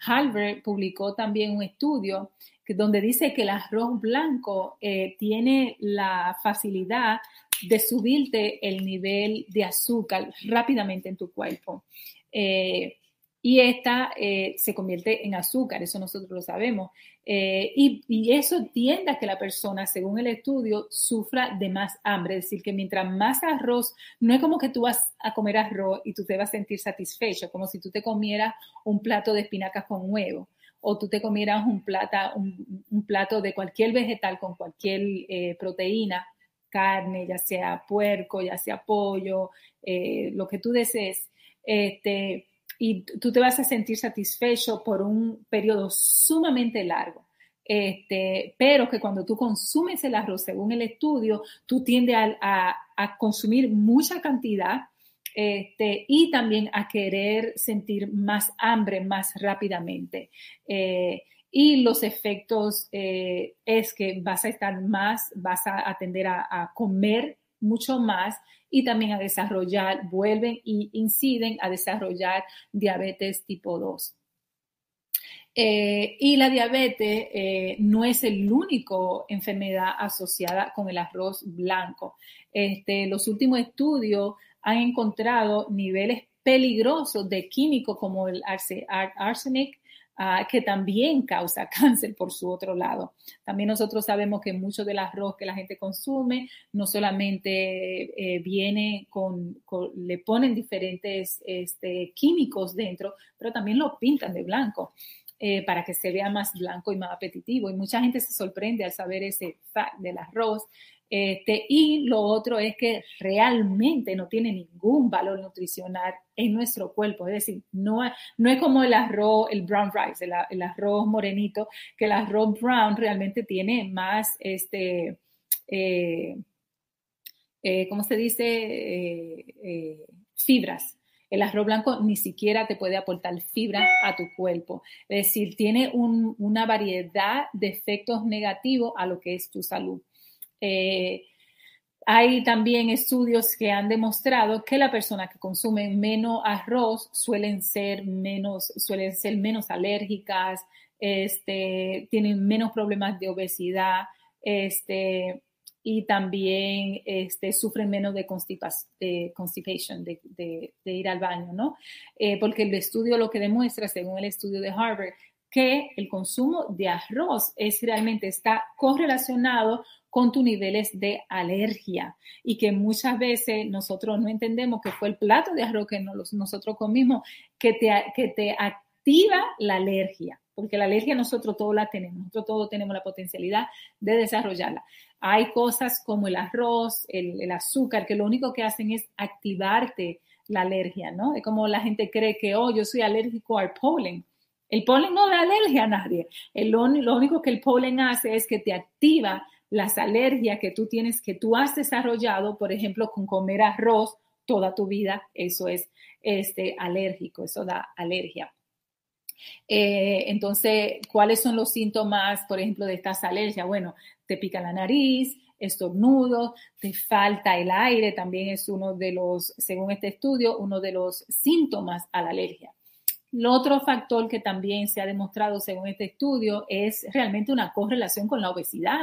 Halbert publicó también un estudio que, donde dice que el arroz blanco eh, tiene la facilidad de subirte el nivel de azúcar rápidamente en tu cuerpo y esta eh, se convierte en azúcar, eso nosotros lo sabemos. Eh, y, eso tiende a que la persona, según el estudio, sufra de más hambre, es decir, que mientras más arroz, no es como que tú vas a comer arroz y tú te vas a sentir satisfecho, como si tú te comieras un plato de espinacas con huevo o tú te comieras un, plata, un, plato de cualquier vegetal con cualquier eh, proteína, carne, ya sea puerco, ya sea pollo, lo que tú desees. Este, y tú te vas a sentir satisfecho por un periodo sumamente largo. Este, pero que cuando tú consumes el arroz, según el estudio, tú tiendes a, consumir mucha cantidad este, y también a querer sentir más hambre más rápidamente. Eh, y los efectos eh, es que vas a estar más, vas a atender a, a comer mucho más y también a desarrollar, vuelven y inciden a desarrollar diabetes tipo 2. Eh, y la diabetes eh, no es el único enfermedad asociada con el arroz blanco. Este, los últimos estudios han encontrado niveles peligrosos de químicos como el arsenic, Ah, que también causa cáncer por su otro lado. También nosotros sabemos que mucho del arroz que la gente consume no solamente eh, viene con, le ponen diferentes este, químicos dentro, pero también lo pintan de blanco. Eh, para que se vea más blanco y más apetitivo. Y mucha gente se sorprende al saber ese fact del arroz, este, y lo otro es que realmente no tiene ningún valor nutricional en nuestro cuerpo. Es decir, no, es como el arroz, el brown rice, el, arroz morenito, que el arroz brown realmente tiene más, este, eh, eh, ¿cómo se dice? Eh, fibras, el arroz blanco ni siquiera te puede aportar fibra a tu cuerpo. Es decir, tiene una variedad de efectos negativos a lo que es tu salud. Eh, hay también estudios que han demostrado que la persona que consume menos arroz suelen ser menos, suelen ser menos alérgicas, este, tienen menos problemas de obesidad, este, y también este, sufren menos de, constipación, de, ir al baño, ¿no? Eh, porque el estudio lo que demuestra, según el estudio de Harvard, que el consumo de arroz es realmente está correlacionado con tus niveles de alergia y que muchas veces nosotros no entendemos que fue el plato de arroz que nosotros comimos que te, que te activa la alergia porque la alergia nosotros todos la tenemos, nosotros todos tenemos la potencialidad de desarrollarla. Hay cosas como el arroz, el, azúcar, que lo único que hacen es activarte la alergia, ¿no? Es como la gente cree que, oh, yo soy alérgico al polen. El polen no da alergia a nadie. El, lo, único que el polen hace es que te activa las alergias que tú tienes, que tú has desarrollado, por ejemplo, con comer arroz toda tu vida. Eso es este, alérgico, eso da alergia. Eh, entonces, ¿cuáles son los síntomas, por ejemplo, de estas alergias? Bueno, te pica la nariz, estornudo, te falta el aire, también es uno de los, según este estudio, uno de los síntomas a la alergia. El otro factor que también se ha demostrado según este estudio es realmente una correlación con la obesidad.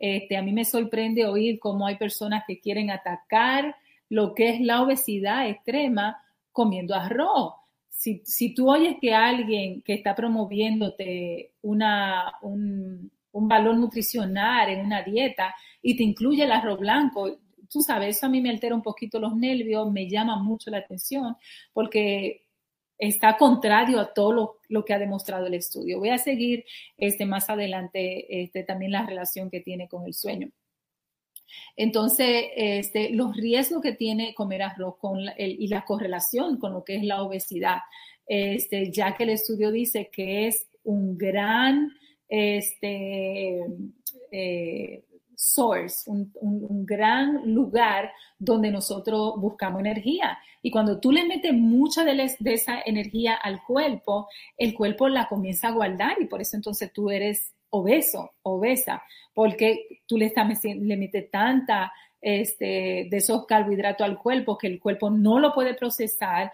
Este, a mí me sorprende oír cómo hay personas que quieren atacar lo que es la obesidad extrema comiendo arroz. Si, tú oyes que alguien que está promoviéndote una, un, un valor nutricional en una dieta y te incluye el arroz blanco, tú sabes, eso a mí me altera un poquito los nervios, me llama mucho la atención, porque está contrario a todo lo, que ha demostrado el estudio. Voy a seguir este, más adelante este, también la relación que tiene con el sueño. Entonces, este, los riesgos que tiene comer arroz con y la correlación con lo que es la obesidad, este, ya que el estudio dice que es un gran este, eh, source, un, gran lugar donde nosotros buscamos energía. Y cuando tú le metes mucha de, esa energía al cuerpo, el cuerpo la comienza a guardar y por eso entonces tú eres obeso, obesa, porque tú le, estás, le metes tanta este, de esos carbohidratos al cuerpo que el cuerpo no lo puede procesar,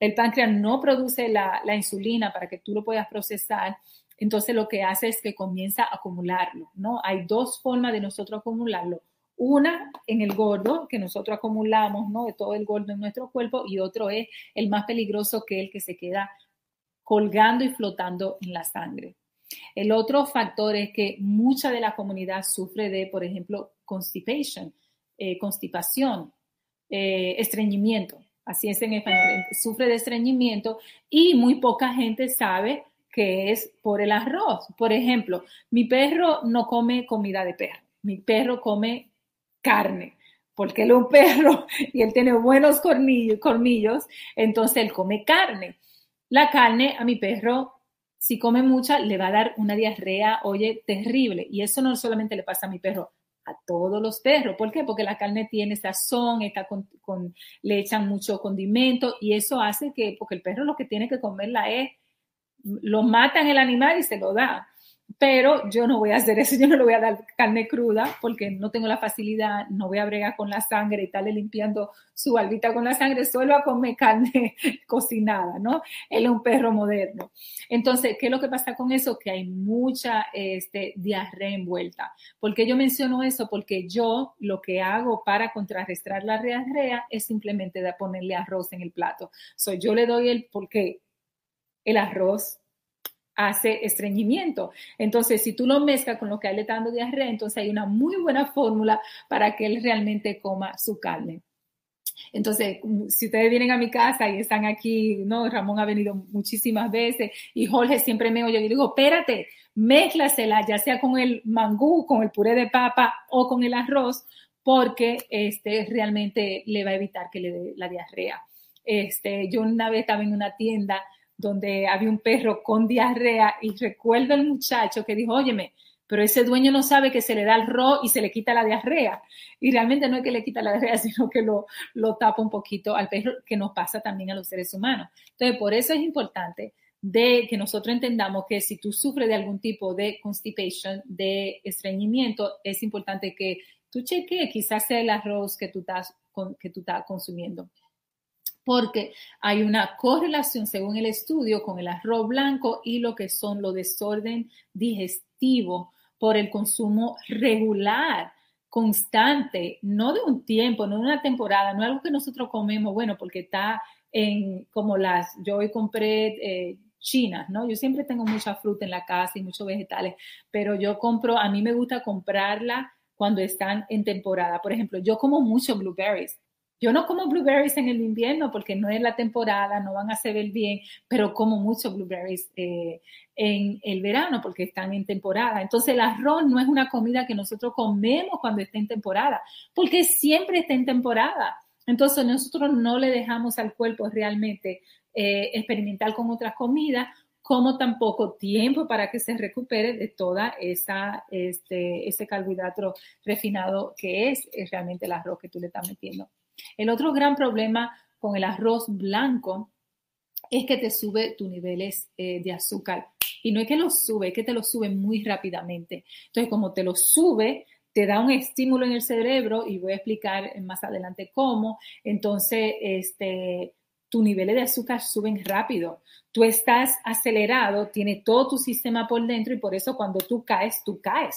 el páncreas no produce la, insulina para que tú lo puedas procesar entonces lo que hace es que comienza a acumularlo, ¿no? Hay dos formas de nosotros acumularlo. Una en el gordo, que nosotros acumulamos, ¿no? De todo el gordo en nuestro cuerpo, y otro es el más peligroso que el que se queda colgando y flotando en la sangre. El otro factor es que mucha de la comunidad sufre de, por ejemplo, constipation, eh, constipación, eh, estreñimiento, así es en español, sufre de estreñimiento y muy poca gente sabe que es por el arroz. Por ejemplo, mi perro no come comida de perro, mi perro come carne, porque él es un perro y él tiene buenos cornillos, entonces él come carne. La carne a mi perro, si come mucha, le va a dar una diarrea, oye, terrible. Y eso no solamente le pasa a mi perro, a todos los perros. ¿Por qué? Porque la carne tiene sazón, está le echan mucho condimento y eso hace que, porque el perro lo que tiene que comerla es lo matan el animal y se lo da. Pero yo no voy a hacer eso, yo no le voy a dar carne cruda porque no tengo la facilidad, no voy a bregar con la sangre y estarle limpiando su albita con la sangre, solo a comer carne cocinada, ¿no? Él es un perro moderno. Entonces, ¿qué es lo que pasa con eso? Que hay mucha este, diarrea envuelta. ¿Por qué yo menciono eso? Porque yo lo que hago para contrarrestar la diarrea es simplemente de ponerle arroz en el plato. Soy yo le doy el, porque el arroz hace estreñimiento. Entonces, si tú lo mezclas con lo que él le dando diarrea, entonces hay una muy buena fórmula para que él realmente coma su carne. Entonces, mm, si ustedes vienen a mi casa y están aquí, ¿no? Ramón ha venido muchísimas veces y Jorge siempre me oye y digo, espérate, mézclasela, ya sea con el mangú, con el puré de papa o con el arroz, porque este, realmente le va a evitar que le dé la diarrea. Este, yo una vez estaba en una tienda donde había un perro con diarrea y recuerdo el muchacho que dijo, óyeme, pero ese dueño no sabe que se le da el ro y se le quita la diarrea. Y realmente no es que le quita la diarrea, sino que lo, lo tapa un poquito al perro, que nos pasa también a los seres humanos. Entonces, por eso es importante de que nosotros entendamos que si tú sufres de algún tipo de constipation, de estreñimiento, es importante que tú cheques quizás sea el arroz que tú estás, que tú estás consumiendo porque hay una correlación, según el estudio, con el arroz blanco y lo que son los desorden digestivo por el consumo regular, constante, no de un tiempo, no de una temporada, no algo que nosotros comemos, bueno, porque está en como las, yo hoy compré... Eh, chinas, ¿no? Yo siempre tengo mucha fruta en la casa y muchos vegetales, pero yo compro, a mí me gusta comprarla cuando están en temporada. Por ejemplo, yo como mucho blueberries, yo no como blueberries en el invierno porque no es la temporada, no van a ser el bien, pero como muchos blueberries eh, en el verano porque están en temporada. Entonces el arroz no es una comida que nosotros comemos cuando está en temporada, porque siempre está en temporada. Entonces nosotros no le dejamos al cuerpo realmente eh, experimentar con otras comidas, como tampoco tiempo para que se recupere de toda esa este, ese carbohidrato refinado que es, es eh, realmente el arroz que tú le estás metiendo. El otro gran problema con el arroz blanco es que te sube tus niveles eh, de azúcar. Y no es que lo sube, es que te lo sube muy rápidamente. Entonces, como te lo sube, te da un estímulo en el cerebro, y voy a explicar más adelante cómo, entonces, este, tus niveles de azúcar suben rápido. Tú estás acelerado, tiene todo tu sistema por dentro y por eso cuando tú caes, tú caes,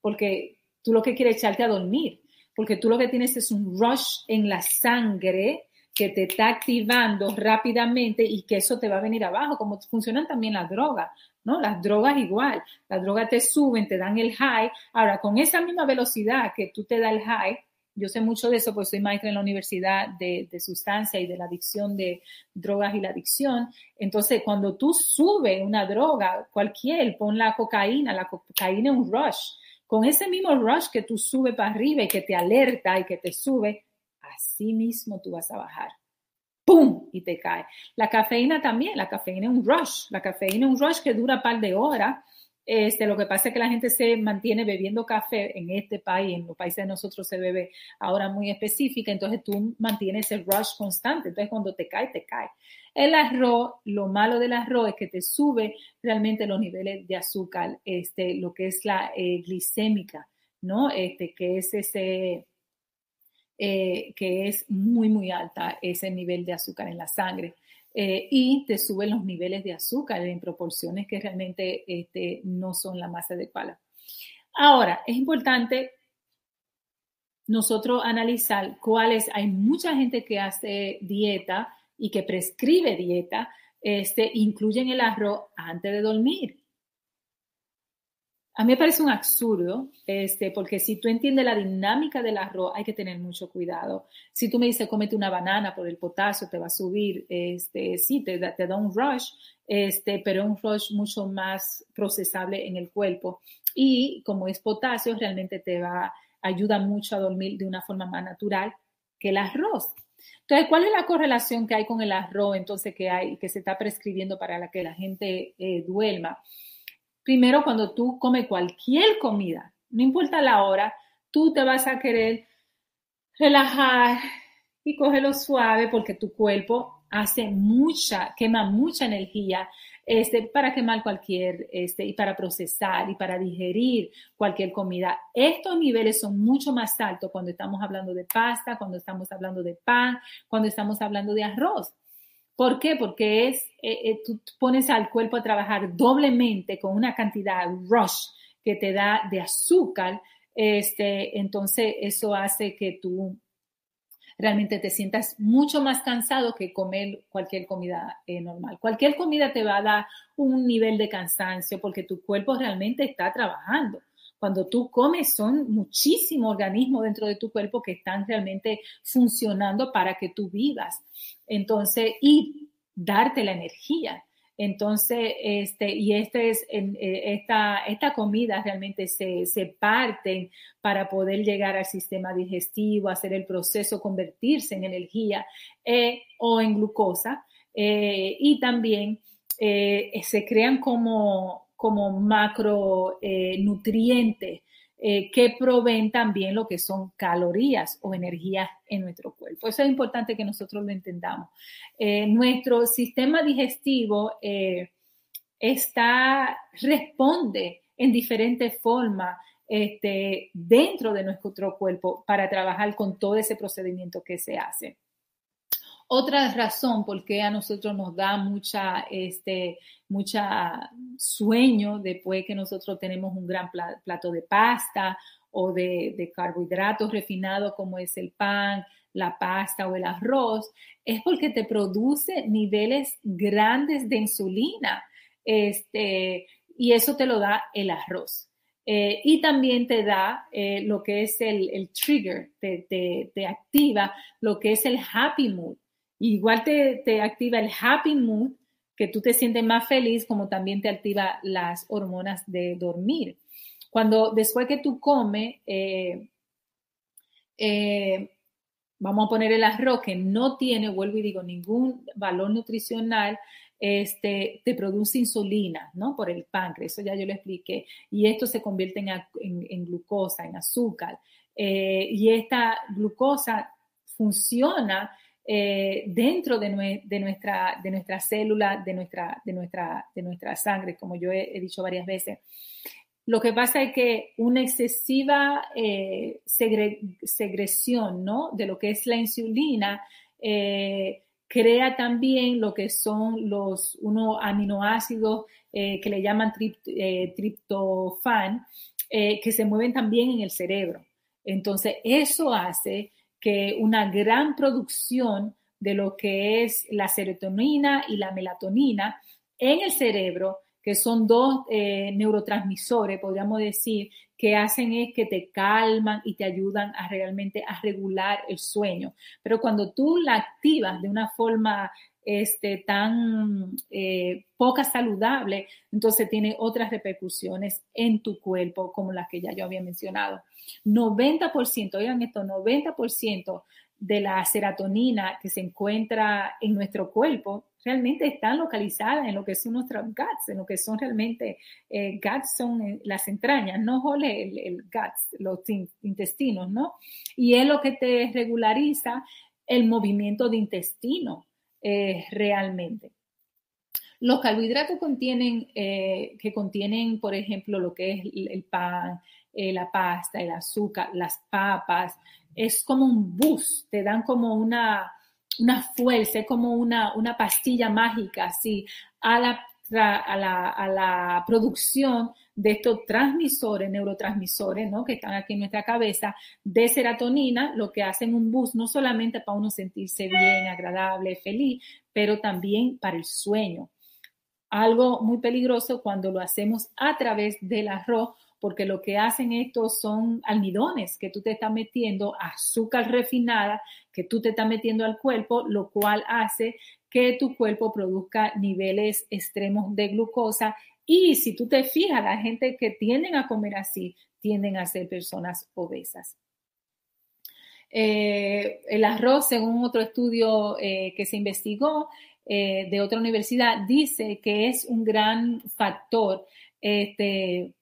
porque tú lo que quieres es echarte a dormir porque tú lo que tienes es un rush en la sangre que te está activando rápidamente y que eso te va a venir abajo, como funcionan también las drogas, ¿no? Las drogas igual, las drogas te suben, te dan el high, ahora con esa misma velocidad que tú te da el high, yo sé mucho de eso, pues soy maestra en la universidad de, de, sustancia y de la adicción de drogas y la adicción. Entonces, cuando tú subes una droga, cualquier, pon la cocaína, la cocaína es un rush con ese mismo rush que tú sube para arriba y que te alerta y que te sube, así mismo tú vas a bajar. ¡Pum! Y te cae. La cafeína también, la cafeína es un rush, la cafeína es un rush que dura un par de horas este, lo que pasa es que la gente se mantiene bebiendo café en este país, en los países de nosotros se bebe ahora muy específica, entonces tú mantienes el rush constante, entonces cuando te cae, te cae. El arroz, lo malo del arroz es que te sube realmente los niveles de azúcar, este, lo que es la eh, glicémica, ¿no? Este, que es ese... Eh, que es muy, muy alta ese nivel de azúcar en la sangre. Eh, y te suben los niveles de azúcar en proporciones que realmente este, no son la más adecuada. Ahora, es importante nosotros analizar cuáles, hay mucha gente que hace dieta y que prescribe dieta, este, incluyen el arroz antes de dormir. A mí me parece un absurdo, este, porque si tú entiendes la dinámica del arroz, hay que tener mucho cuidado. Si tú me dices, cómete una banana por el potasio, te va a subir, este, sí, te, te da un rush, este, pero un rush mucho más procesable en el cuerpo. Y como es potasio, realmente te va, ayuda mucho a dormir de una forma más natural que el arroz. Entonces, ¿cuál es la correlación que hay con el arroz entonces que hay, que se está prescribiendo para que la gente eh, duerma? Primero, cuando tú comes cualquier comida, no importa la hora, tú te vas a querer relajar y cogerlo suave porque tu cuerpo hace mucha, quema mucha energía este, para quemar cualquier, este, y para procesar y para digerir cualquier comida. Estos niveles son mucho más altos cuando estamos hablando de pasta, cuando estamos hablando de pan, cuando estamos hablando de arroz. ¿Por qué? Porque es, eh, eh, tú pones al cuerpo a trabajar doblemente con una cantidad rush que te da de azúcar, este, entonces eso hace que tú realmente te sientas mucho más cansado que comer cualquier comida eh, normal. Cualquier comida te va a dar un nivel de cansancio porque tu cuerpo realmente está trabajando. Cuando tú comes son muchísimos organismos dentro de tu cuerpo que están realmente funcionando para que tú vivas. Entonces, y darte la energía. Entonces, este, y este es, eh, esta, comida realmente se, se parten para poder llegar al sistema digestivo, hacer el proceso, convertirse en energía eh, o en glucosa. Eh, y también se crean como, como macronutrientes eh, que proveen también lo que son calorías o energías en nuestro cuerpo. Eso es importante que nosotros lo entendamos. Eh, nuestro sistema digestivo eh, está, responde en diferentes formas este, dentro de nuestro cuerpo para trabajar con todo ese procedimiento que se hace. Otra razón por qué a nosotros nos da mucha, este, sueño después que nosotros tenemos un gran plato de pasta o de, carbohidratos refinados como es el pan, la pasta o el arroz, es porque te produce niveles grandes de insulina. Este, y eso te lo da el arroz. Eh, y también te da eh, lo que es el, trigger, te, activa lo que es el happy mood. Igual te, activa el happy mood, que tú te sientes más feliz, como también te activa las hormonas de dormir. Cuando después que tú comes, eh, eh, vamos a poner el arroz que no tiene, vuelvo y digo, ningún valor nutricional, este, te produce insulina, ¿no? Por el páncreas, eso ya yo lo expliqué, y esto se convierte en, glucosa, en azúcar, eh, y esta glucosa funciona eh, dentro de, nuestra, de nuestra célula, de nuestra, sangre, como yo he, dicho varias veces. Lo que pasa es que una excesiva eh, segreción de lo que es la insulina eh, crea también lo que son los unos aminoácidos que le llaman triptofan, que se mueven también en el cerebro. Entonces, eso hace que una gran producción de lo que es la serotonina y la melatonina en el cerebro, que son dos eh, neurotransmisores, podríamos decir, que hacen es que te calman y te ayudan a realmente a regular el sueño. Pero cuando tú la activas de una forma este, tan eh, poca saludable, entonces tiene otras repercusiones en tu cuerpo, como las que ya yo había mencionado. 90%, oigan esto, 90% de la serotonina que se encuentra en nuestro cuerpo realmente está localizada en lo que son nuestros guts, en lo que son realmente eh, guts son eh, las entrañas, no jole el, el guts, los intestinos, ¿no? Y es lo que te regulariza el movimiento de intestino. Eh, realmente. Los carbohidratos contienen, eh, que contienen, por ejemplo, lo que es el pan, eh, la pasta, el azúcar, las papas, es como un bus, te dan como una, una fuerza, es como una, una pastilla mágica, así, a la a la, producción de estos transmisores, neurotransmisores, ¿no? Que están aquí en nuestra cabeza, de serotonina, lo que hacen un bus no solamente para uno sentirse bien, agradable, feliz, pero también para el sueño. Algo muy peligroso cuando lo hacemos a través del arroz, porque lo que hacen estos son almidones que tú te estás metiendo, azúcar refinada que tú te estás metiendo al cuerpo, lo cual hace que tu cuerpo produzca niveles extremos de glucosa. Y si tú te fijas, la gente que tienden a comer así tienden a ser personas obesas. Eh, el arroz, según otro estudio eh, que se investigó eh, de otra universidad, dice que es un gran factor este,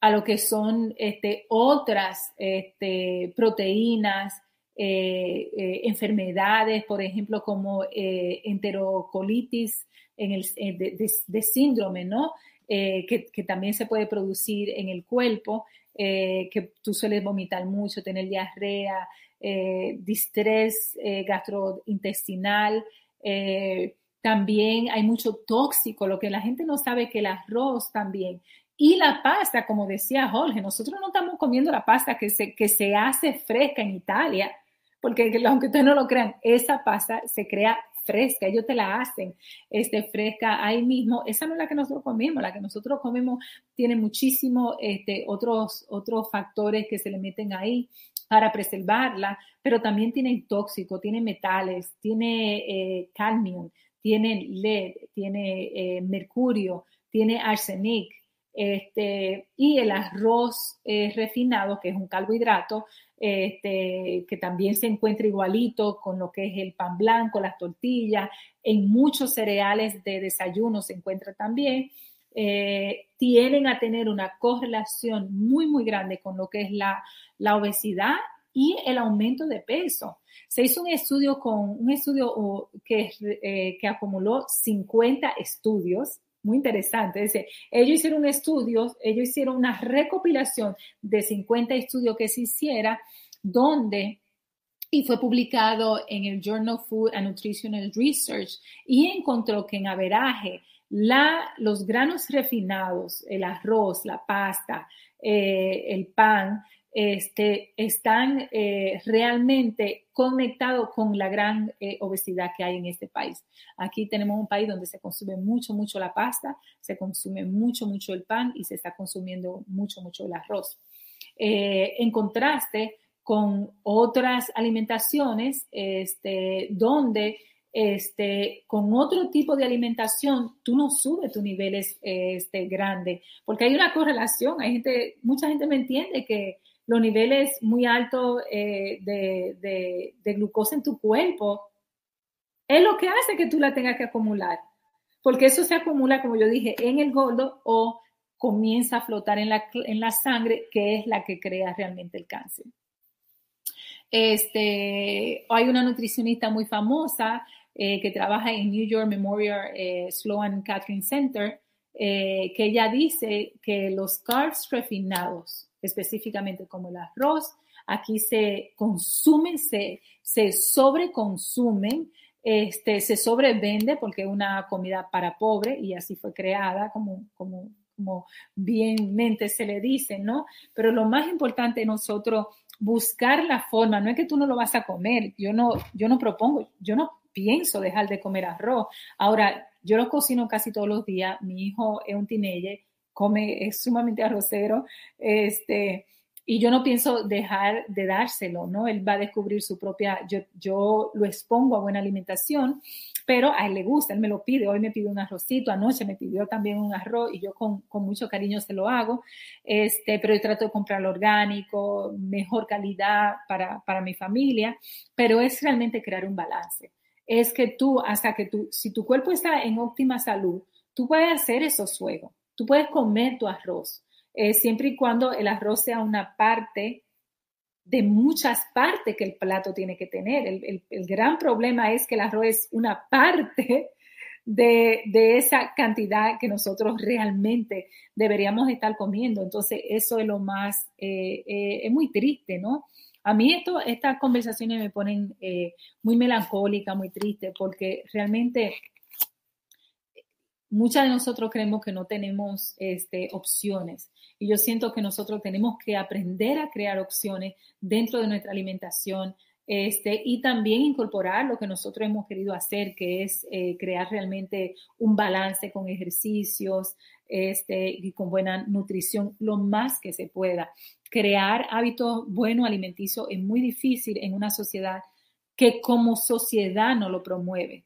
a lo que son este, otras este, proteínas, eh, eh, enfermedades, por ejemplo, como eh, enterocolitis de, síndrome, ¿no? Que, también se puede producir en el cuerpo, que tú sueles vomitar mucho, tener diarrea, distrés gastrointestinal. también hay mucho tóxico, lo que la gente no sabe que el arroz también y la pasta, como decía Jorge, nosotros no estamos comiendo la pasta que se, que se hace fresca en Italia porque aunque ustedes no lo crean, esa pasta se crea fresca, ellos te la hacen este, fresca ahí mismo. Esa no es la que nosotros comemos, la que nosotros comemos tiene muchísimos este, otros, otros factores que se le meten ahí para preservarla, pero también tiene tóxico, tiene metales, tiene eh, cadmio, tiene lead, tiene eh, mercurio, tiene arsenic, este, y el arroz eh, refinado, que es un carbohidrato, este, que también se encuentra igualito con lo que es el pan blanco, las tortillas, en muchos cereales de desayuno se encuentra también. Eh, tienen a tener una correlación muy, muy grande con lo que es la, obesidad y el aumento de peso. Se hizo un estudio con un estudio oh, que, eh, que acumuló 50 estudios muy interesante. ellos hicieron un estudio, ellos hicieron una recopilación de 50 estudios que se hiciera, donde, y fue publicado en el Journal of Food and Nutritional Research, y encontró que en averaje, la, los granos refinados, el arroz, la pasta, eh, el pan, este, están eh, realmente conectados con la gran eh, obesidad que hay en este país. Aquí tenemos un país donde se consume mucho, mucho la pasta, se consume mucho, mucho el pan y se está consumiendo mucho, mucho el arroz. Eh, en contraste con otras alimentaciones, este, donde este, con otro tipo de alimentación, tú no subes tus niveles este, grande, porque hay una correlación, hay gente, mucha gente me entiende que los niveles muy altos eh, de, glucosa en tu cuerpo, es lo que hace que tú la tengas que acumular. Porque eso se acumula, como yo dije, en el gordo o comienza a flotar en la, sangre, que es la que crea realmente el cáncer. Este, hay una nutricionista muy famosa eh, que trabaja en New York Memorial eh, Sloan Catherine Center, que ella dice que los carbs refinados específicamente como el arroz. Aquí se consumen, se, se sobreconsumen, este, se sobrevende porque es una comida para pobre y así fue creada como, como, como bien mente se le dice, ¿no? Pero lo más importante es nosotros buscar la forma, no es que tú no lo vas a comer, yo no, yo no propongo, yo no pienso dejar de comer arroz. Ahora, yo lo cocino casi todos los días, mi hijo es un teenager, come, es sumamente arrocero, este, y yo no pienso dejar de dárselo, ¿no? Él va a descubrir su propia, yo, yo lo expongo a buena alimentación, pero a él le gusta, él me lo pide, hoy me pidió un arrocito, anoche me pidió también un arroz y yo con, con mucho cariño se lo hago, este, pero yo trato de comprarlo orgánico, mejor calidad para, para mi familia, pero es realmente crear un balance. Es que tú, hasta que tú, si tu cuerpo está en óptima salud, tú puedes hacer esos juegos Tú puedes comer tu arroz, eh, siempre y cuando el arroz sea una parte de muchas partes que el plato tiene que tener. El, gran problema es que el arroz es una parte de, esa cantidad que nosotros realmente deberíamos estar comiendo. Entonces, eso es lo más, eh, eh, es muy triste, ¿no? A mí esto, estas conversaciones me ponen muy melancólica, muy triste, porque realmente muchas de nosotros creemos que no tenemos este, opciones. Y yo siento que nosotros tenemos que aprender a crear opciones dentro de nuestra alimentación este, y también incorporar lo que nosotros hemos querido hacer, que es eh, crear realmente un balance con ejercicios este, y con buena nutrición lo más que se pueda. Crear hábitos buenos alimenticios es muy difícil en una sociedad que como sociedad no lo promueve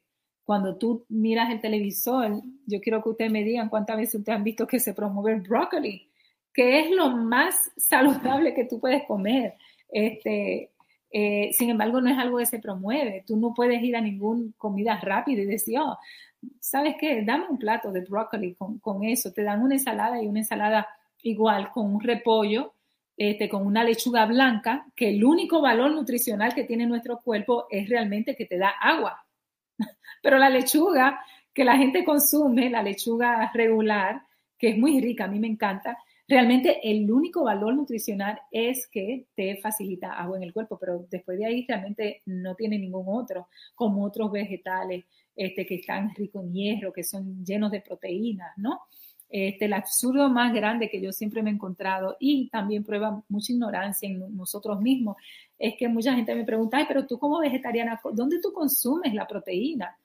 cuando tú miras el televisor, yo quiero que ustedes me digan cuántas veces ustedes han visto que se promueve el brócoli, que es lo más saludable que tú puedes comer. Este, eh, sin embargo, no es algo que se promueve. Tú no puedes ir a ninguna comida rápida y decir, oh, ¿sabes qué? Dame un plato de brócoli con, eso. Te dan una ensalada y una ensalada igual con un repollo, este, con una lechuga blanca, que el único valor nutricional que tiene nuestro cuerpo es realmente que te da agua. Pero la lechuga que la gente consume, la lechuga regular, que es muy rica, a mí me encanta, realmente el único valor nutricional es que te facilita agua en el cuerpo, pero después de ahí realmente no tiene ningún otro, como otros vegetales este, que están ricos en hierro, que son llenos de proteínas, ¿no? Este, el absurdo más grande que yo siempre me he encontrado y también prueba mucha ignorancia en nosotros mismos es que mucha gente me pregunta, Ay, pero tú como vegetariana, ¿dónde tú consumes la proteína?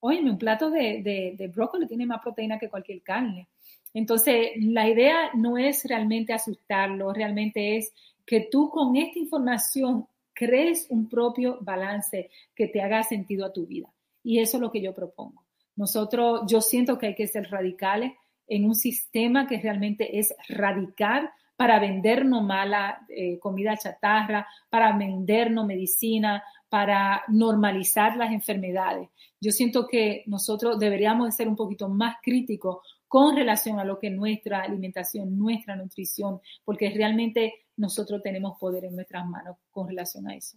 Oye, un plato de, de, de brócoli tiene más proteína que cualquier carne. Entonces, la idea no es realmente asustarlo, realmente es que tú con esta información crees un propio balance que te haga sentido a tu vida. Y eso es lo que yo propongo. Nosotros, yo siento que hay que ser radicales en un sistema que realmente es radical para vendernos mala eh, comida chatarra, para vendernos medicina, para normalizar las enfermedades. Yo siento que nosotros deberíamos ser un poquito más críticos con relación a lo que es nuestra alimentación, nuestra nutrición, porque realmente nosotros tenemos poder en nuestras manos con relación a eso.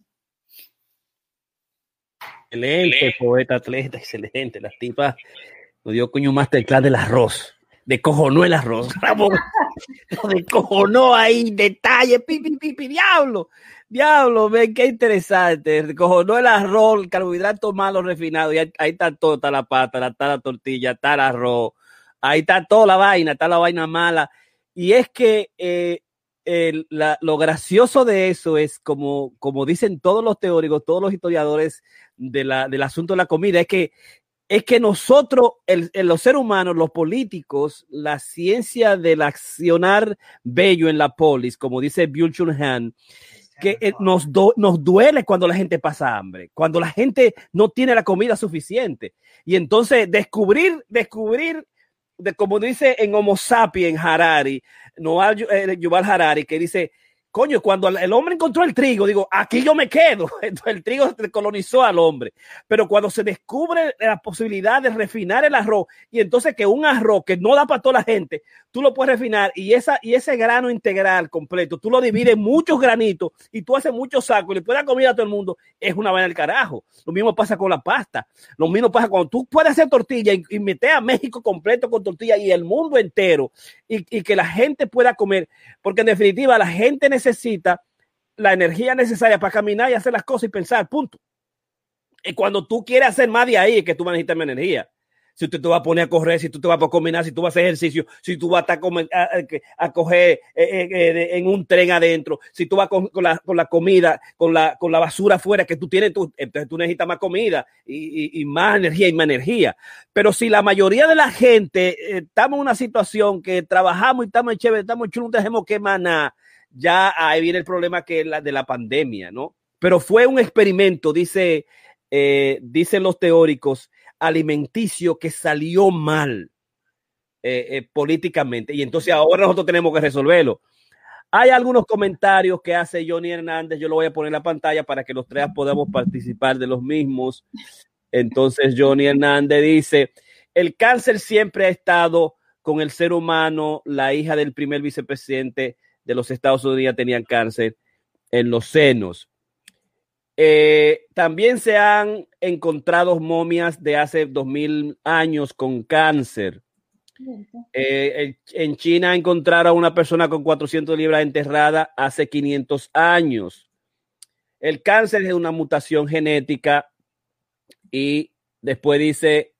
Excelente, poeta atleta, excelente. Las tipas nos dio coño masterclass del arroz. De cojonó el arroz. de de ahí, detalle, pipi, pipi, diablo, diablo, ven qué interesante. de cojonó el arroz, carbohidrato malo refinado, y ahí, está toda la pata, la, está la tortilla, está el arroz, ahí está toda la vaina, está la vaina mala. Y es que eh, lo gracioso de eso es, como, como dicen todos los teóricos, todos los historiadores de la, del asunto de la comida, es que es que nosotros, los seres humanos, los políticos, la ciencia del accionar bello en la polis, como dice Byung que eh, nos, nos duele cuando la gente pasa hambre, cuando la gente no tiene la comida suficiente. Y entonces descubrir, descubrir, de, como dice en Homo sapiens Harari, Noah eh, Yuval Harari, que dice, coño, cuando el hombre encontró el trigo, digo, aquí yo me quedo. Entonces, el trigo colonizó al hombre. Pero cuando se descubre la posibilidad de refinar el arroz, y entonces que un arroz que no da para toda la gente, tú lo puedes refinar y, esa, y ese grano integral completo, tú lo divides en muchos granitos y tú haces muchos sacos y le puedes comer comida a todo el mundo, es una vaina del carajo. Lo mismo pasa con la pasta. Lo mismo pasa cuando tú puedes hacer tortilla y, meter a México completo con tortilla y el mundo entero y, y que la gente pueda comer. Porque en definitiva, la gente necesita necesita la energía necesaria para caminar y hacer las cosas y pensar, punto. Y cuando tú quieres hacer más de ahí, es que tú vas a necesitar más energía. Si tú te vas a poner a correr, si tú te vas a combinar, si tú vas a hacer ejercicio, si tú vas a, a, coger eh, eh, eh, en un tren adentro, si tú vas con, la, comida, con la, con la basura afuera que tú tienes, tú, entonces tú necesitas más comida y, más energía y más energía. Pero si la mayoría de la gente estamos en una situación que trabajamos y estamos chévere, estamos chulos, no tenemos que manar ya ahí viene el problema que es la de la pandemia, ¿no? Pero fue un experimento, dice, eh, dicen los teóricos, alimenticio que salió mal eh, eh, políticamente. Y entonces ahora nosotros tenemos que resolverlo. Hay algunos comentarios que hace Johnny Hernández, yo lo voy a poner en la pantalla para que los tres podamos participar de los mismos. Entonces Johnny Hernández dice, el cáncer siempre ha estado con el ser humano, la hija del primer vicepresidente de los Estados Unidos tenían cáncer en los senos. Eh, también se han encontrado momias de hace 2000 años con cáncer. Eh, en China encontraron a una persona con 400 libras enterrada hace 500 años. El cáncer es una mutación genética y después dice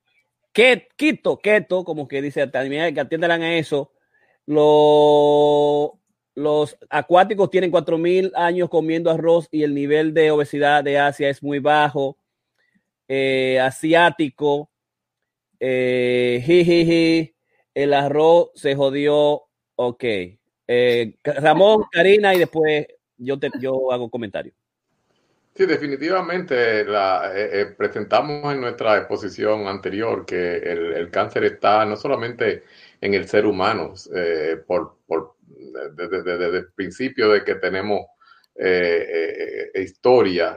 que quito, keto, como que dice, que atiendan a eso, lo los acuáticos tienen 4.000 años comiendo arroz y el nivel de obesidad de Asia es muy bajo. Eh, asiático, eh, el arroz se jodió, ok. Eh, Ramón, Karina y después yo, te, yo hago comentario. Sí, definitivamente la, eh, presentamos en nuestra exposición anterior que el, el, cáncer está no solamente en el ser humano por, por desde, el principio de que tenemos eh, eh, eh, historia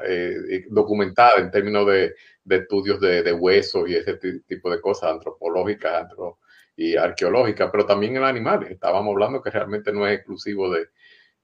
documentada en términos de, estudios de, huesos y ese tipo de cosas antropológicas y arqueológicas, pero también en animales. Estábamos hablando que realmente no es exclusivo de,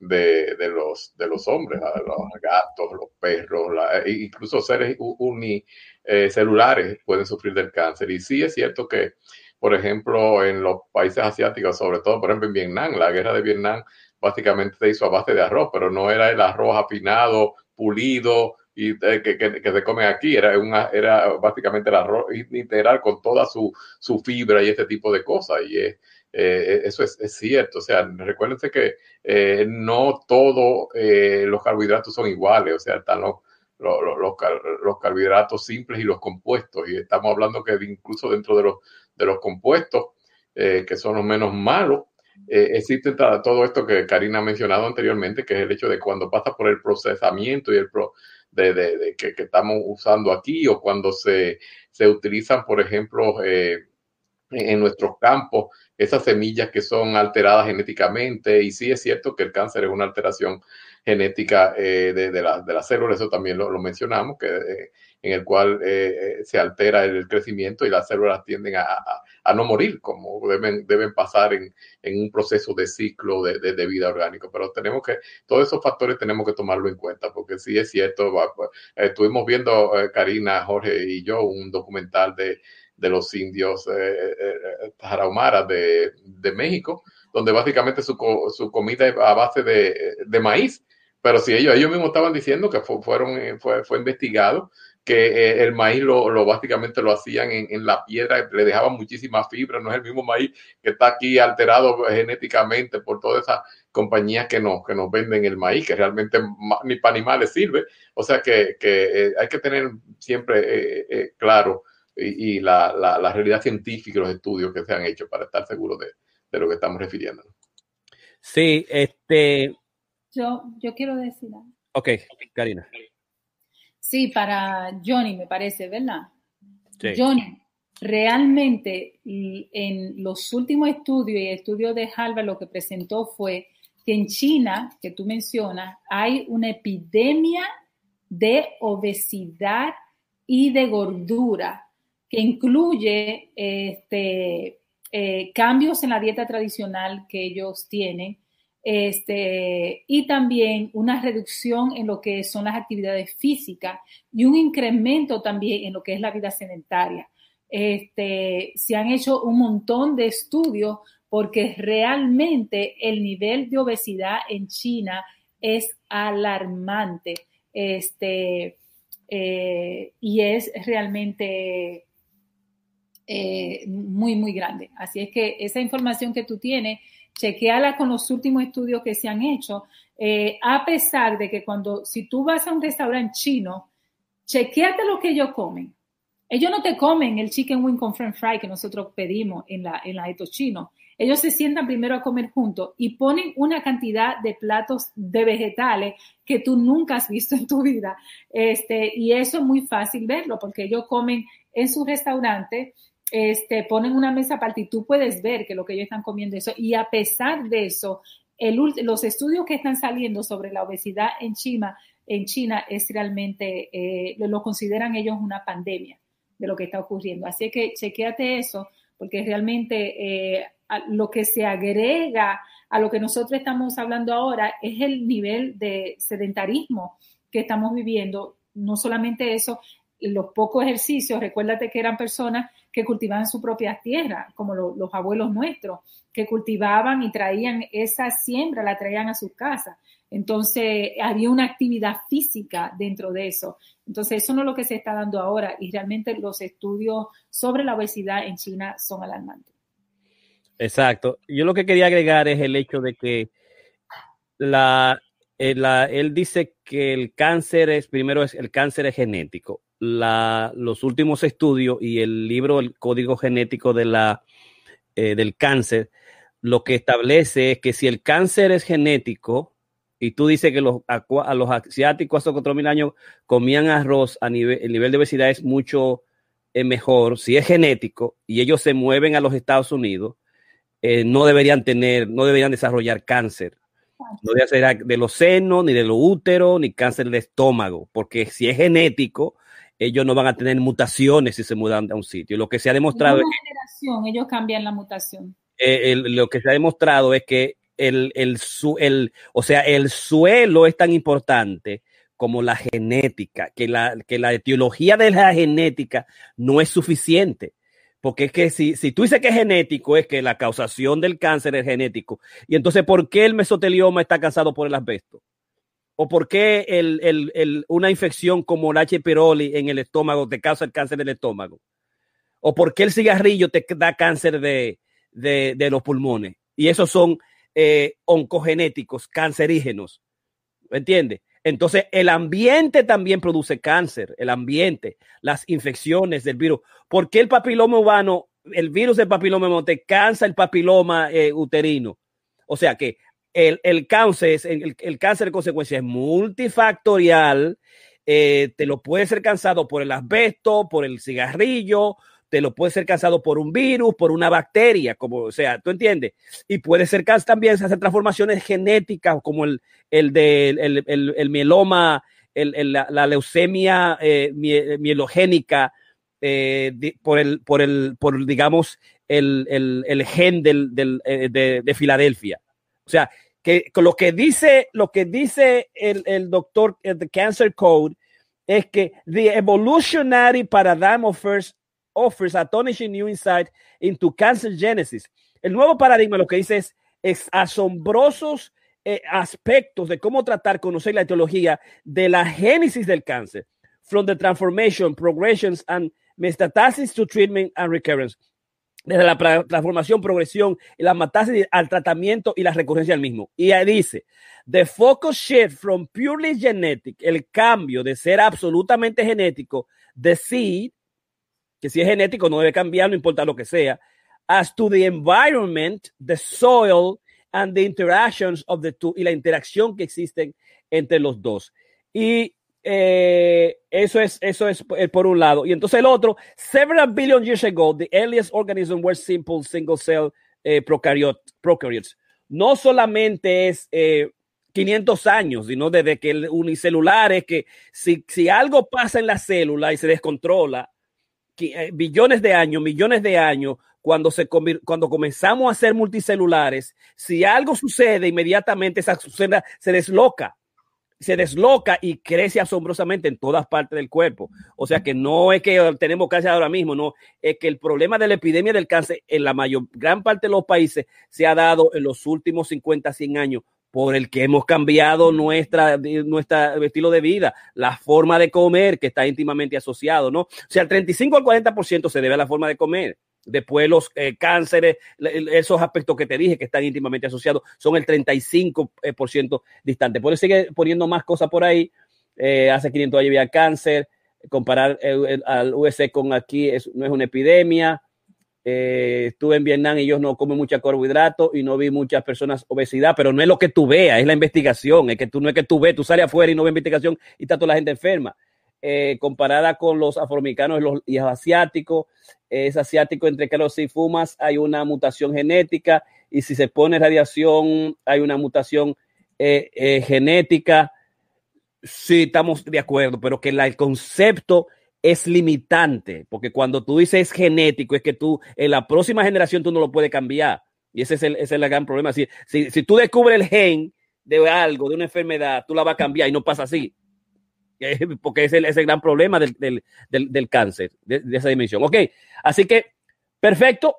los, hombres, los gatos, los perros, e incluso seres unicelulares pueden sufrir del cáncer. Y sí es cierto que por ejemplo, en los países asiáticos, sobre todo, por ejemplo, en Vietnam, la guerra de Vietnam básicamente se hizo a base de arroz, pero no era el arroz afinado, pulido, y eh, que, que, se comen aquí era era básicamente el arroz literal con toda su, su fibra y este tipo de cosas y eh, e, eso es, cierto o sea recuérdense que eh, no todos los carbohidratos son iguales o sea están los los, los, los carbohidratos simples y los compuestos. Y estamos hablando que incluso dentro de los, de los compuestos, eh, que son los menos malos, eh, existe todo esto que Karina ha mencionado anteriormente, que es el hecho de cuando pasa por el procesamiento y el pro, de, que, estamos usando aquí o cuando se, se utilizan, por ejemplo, eh, en nuestros campos, esas semillas que son alteradas genéticamente. Y sí es cierto que el cáncer es una alteración genética eh, de, la, de, las células, eso también lo, mencionamos, que, eh, en el cual eh, se altera el crecimiento y las células tienden a, no morir, como deben, deben pasar en, un proceso de ciclo de, vida orgánico. Pero tenemos que, todos esos factores tenemos que tomarlo en cuenta, porque sí es cierto, estuvimos viendo, Karina, Jorge y yo, un documental de, los indios tarahumaras de México, donde básicamente su, comida es a base de maíz pero si ellos, ellos mismos estaban diciendo que eh, fue, fueron, fue, investigado, que eh, el maíz lo, básicamente lo hacían en, la piedra, le dejaban muchísima fibra, no es el mismo maíz que está aquí alterado genéticamente por todas esas compañías que nos, que nos venden el maíz, que realmente ni para animales sirve. O sea que, eh, hay que tener siempre claro y, la, realidad científica y los estudios que se han hecho para estar seguros de, de lo que estamos refiriendo. Sí, este, yo, quiero decir algo. Ok, Karina. Sí, para Johnny, me parece, ¿verdad? Johnny, realmente en los últimos estudios y estudios de Harvard lo que presentó fue que en China, que tú mencionas, hay una epidemia de obesidad y de gordura que incluye este, eh, cambios en la dieta tradicional que ellos tienen este, y también una reducción en lo que son las actividades físicas y un incremento también en lo que es la vida sedentaria. Este, se han hecho un montón de estudios porque realmente el nivel de obesidad en China es alarmante este, eh, y es realmente eh, muy, muy grande. Así es que esa información que tú tienes chequeala con los últimos estudios que se han hecho, eh, a pesar de que cuando, si tú vas a un restaurante chino, chequeate lo que ellos comen. Ellos no te comen el chicken wing con french fry que nosotros pedimos en la, en la chino. Ellos se sientan primero a comer juntos y ponen una cantidad de platos de vegetales que tú nunca has visto en tu vida. Este, y eso es muy fácil verlo porque ellos comen en su restaurante este, ponen una mesa para y tú puedes ver que lo que ellos están comiendo eso. Y a pesar de eso, los estudios que están saliendo sobre la obesidad en China, en China es realmente, eh, lo consideran ellos una pandemia de lo que está ocurriendo. Así que chequéate eso, porque realmente eh, lo que se agrega a lo que nosotros estamos hablando ahora es el nivel de sedentarismo que estamos viviendo. No solamente eso, los pocos ejercicios, recuérdate que eran personas que cultivaban su propia tierra, como los abuelos nuestros, que cultivaban y traían esa siembra, la traían a sus casas. Entonces, había una actividad física dentro de eso. Entonces, eso no es lo que se está dando ahora y realmente los estudios sobre la obesidad en China son alarmantes. Exacto. Yo lo que quería agregar es el hecho de que la, eh, él dice que el cáncer es, primero es, el cáncer es genético los últimos estudios y el libro El Código Genético de la, eh, del Cáncer, lo que establece es que si el cáncer es genético, y tú dices que los, a, los asiáticos hace 4.000 años comían arroz, a nivel, el nivel de obesidad es mucho mejor, si es genético, y ellos se mueven a los Estados Unidos, eh, no deberían tener, no deberían desarrollar cáncer. No debería ser de los senos, ni de los úteros, ni cáncer de estómago, porque si es genético, ellos no van a tener mutaciones si se mudan a un sitio. Lo que se ha demostrado... generación ellos cambian la mutación. Eh, lo que se ha demostrado es que el, su, o sea, el suelo es tan importante como la genética, que la, que la etiología de la genética no es suficiente. Porque es que si, si tú dices que es genético, es que la causación del cáncer es genético. Y entonces, ¿por qué el mesotelioma está causado por el asbesto? ¿O por qué una infección como el H. pylori en el estómago te causa el cáncer del estómago? ¿O por qué el cigarrillo te da cáncer de, los pulmones? Y esos son eh, oncogenéticos, cancerígenos. ¿Me entiendes? Entonces, el ambiente también produce cáncer, el ambiente, las infecciones del virus. ¿Por qué el papiloma humano, el virus del papiloma humano te cansa el papiloma eh, uterino? O sea que el, cáncer, el, cáncer de consecuencia es multifactorial. Eh, te lo puede ser cansado por el asbesto, por el cigarrillo, te lo puede ser cansado por un virus, por una bacteria, como o sea, ¿tú entiendes? Y puede ser cansado también hacer transformaciones genéticas como el, el, de, el, mieloma, la, leucemia eh, mielogénica eh, por, el, por, el, por, digamos, el, gen del, de, de Filadelfia. O sea, que lo que dice, lo que dice el, el doctor eh, The Cancer Code es que the evolutionary paradigm offers, offers astonishing new insight into cancer genesis. El nuevo paradigma lo que dice es, es asombrosos eh, aspectos de cómo tratar, conocer la etiología de la génesis del cáncer, from the transformation, progressions and metastasis to treatment and recurrence desde la transformación, progresión la matasis al tratamiento y la recurrencia al mismo. Y ahí dice, the focus shift from purely genetic, el cambio de ser absolutamente genético, the seed, que si es genético no debe cambiar, no importa lo que sea, as to the environment, the soil and the interactions of the two, y la interacción que existen entre los dos. Y eh, eso, es, eso es eh, por un lado. Y entonces el otro, several billion years ago, the earliest organisms were simple single cell eh, prokaryotes. No solamente es 500 años, sino desde que el unicelular es que si, si algo pasa en la célula y se descontrola, que, billones de años, millones de años, cuando, se cuando comenzamos a ser multicelulares, si algo sucede, inmediatamente esa célula se desloca se desloca y crece asombrosamente en todas partes del cuerpo. O sea que no es que tenemos cáncer ahora mismo, no, es que el problema de la epidemia del cáncer en la mayor, gran parte de los países se ha dado en los últimos 50, 100 años por el que hemos cambiado nuestra, nuestro estilo de vida, la forma de comer que está íntimamente asociado, ¿no? O sea, el 35 al 40% se debe a la forma de comer. Después los eh, cánceres, esos aspectos que te dije que están íntimamente asociados, son el 35% eh, distante. Por eso sigue poniendo más cosas por ahí. Eh, hace 500 años había cáncer. Comparar al USC con aquí no es una epidemia. estuve en Vietnam y yo no comen mucho carbohidrato y no vi muchas personas obesidad, pero no es lo que tú veas, es la investigación, es que tú no es que tú veas, tú sales afuera y no ves investigación y está toda la gente enferma. Eh, comparada con los afroamericanos y los, asiáticos. Es asiático entre que si fumas hay una mutación genética y si se pone radiación hay una mutación eh, eh, genética. Sí, estamos de acuerdo, pero que el concepto es limitante, porque cuando tú dices es genético, es que tú en la próxima generación tú no lo puedes cambiar. Y ese es el, gran problema. Si, si, si tú descubres el gen de algo, de una enfermedad, tú la vas a cambiar y no pasa así porque ese es el gran problema del, cáncer, de, esa dimensión. Ok, así que, perfecto.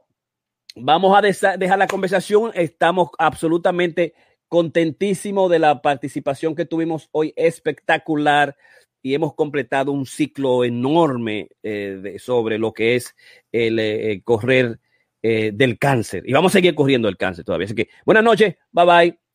Vamos a dejar la conversación. Estamos absolutamente contentísimos de la participación que tuvimos hoy, espectacular. Y hemos completado un ciclo enorme eh, sobre lo que es el eh, correr eh, del cáncer. Y vamos a seguir corriendo el cáncer todavía. Así que, buenas noches, bye bye.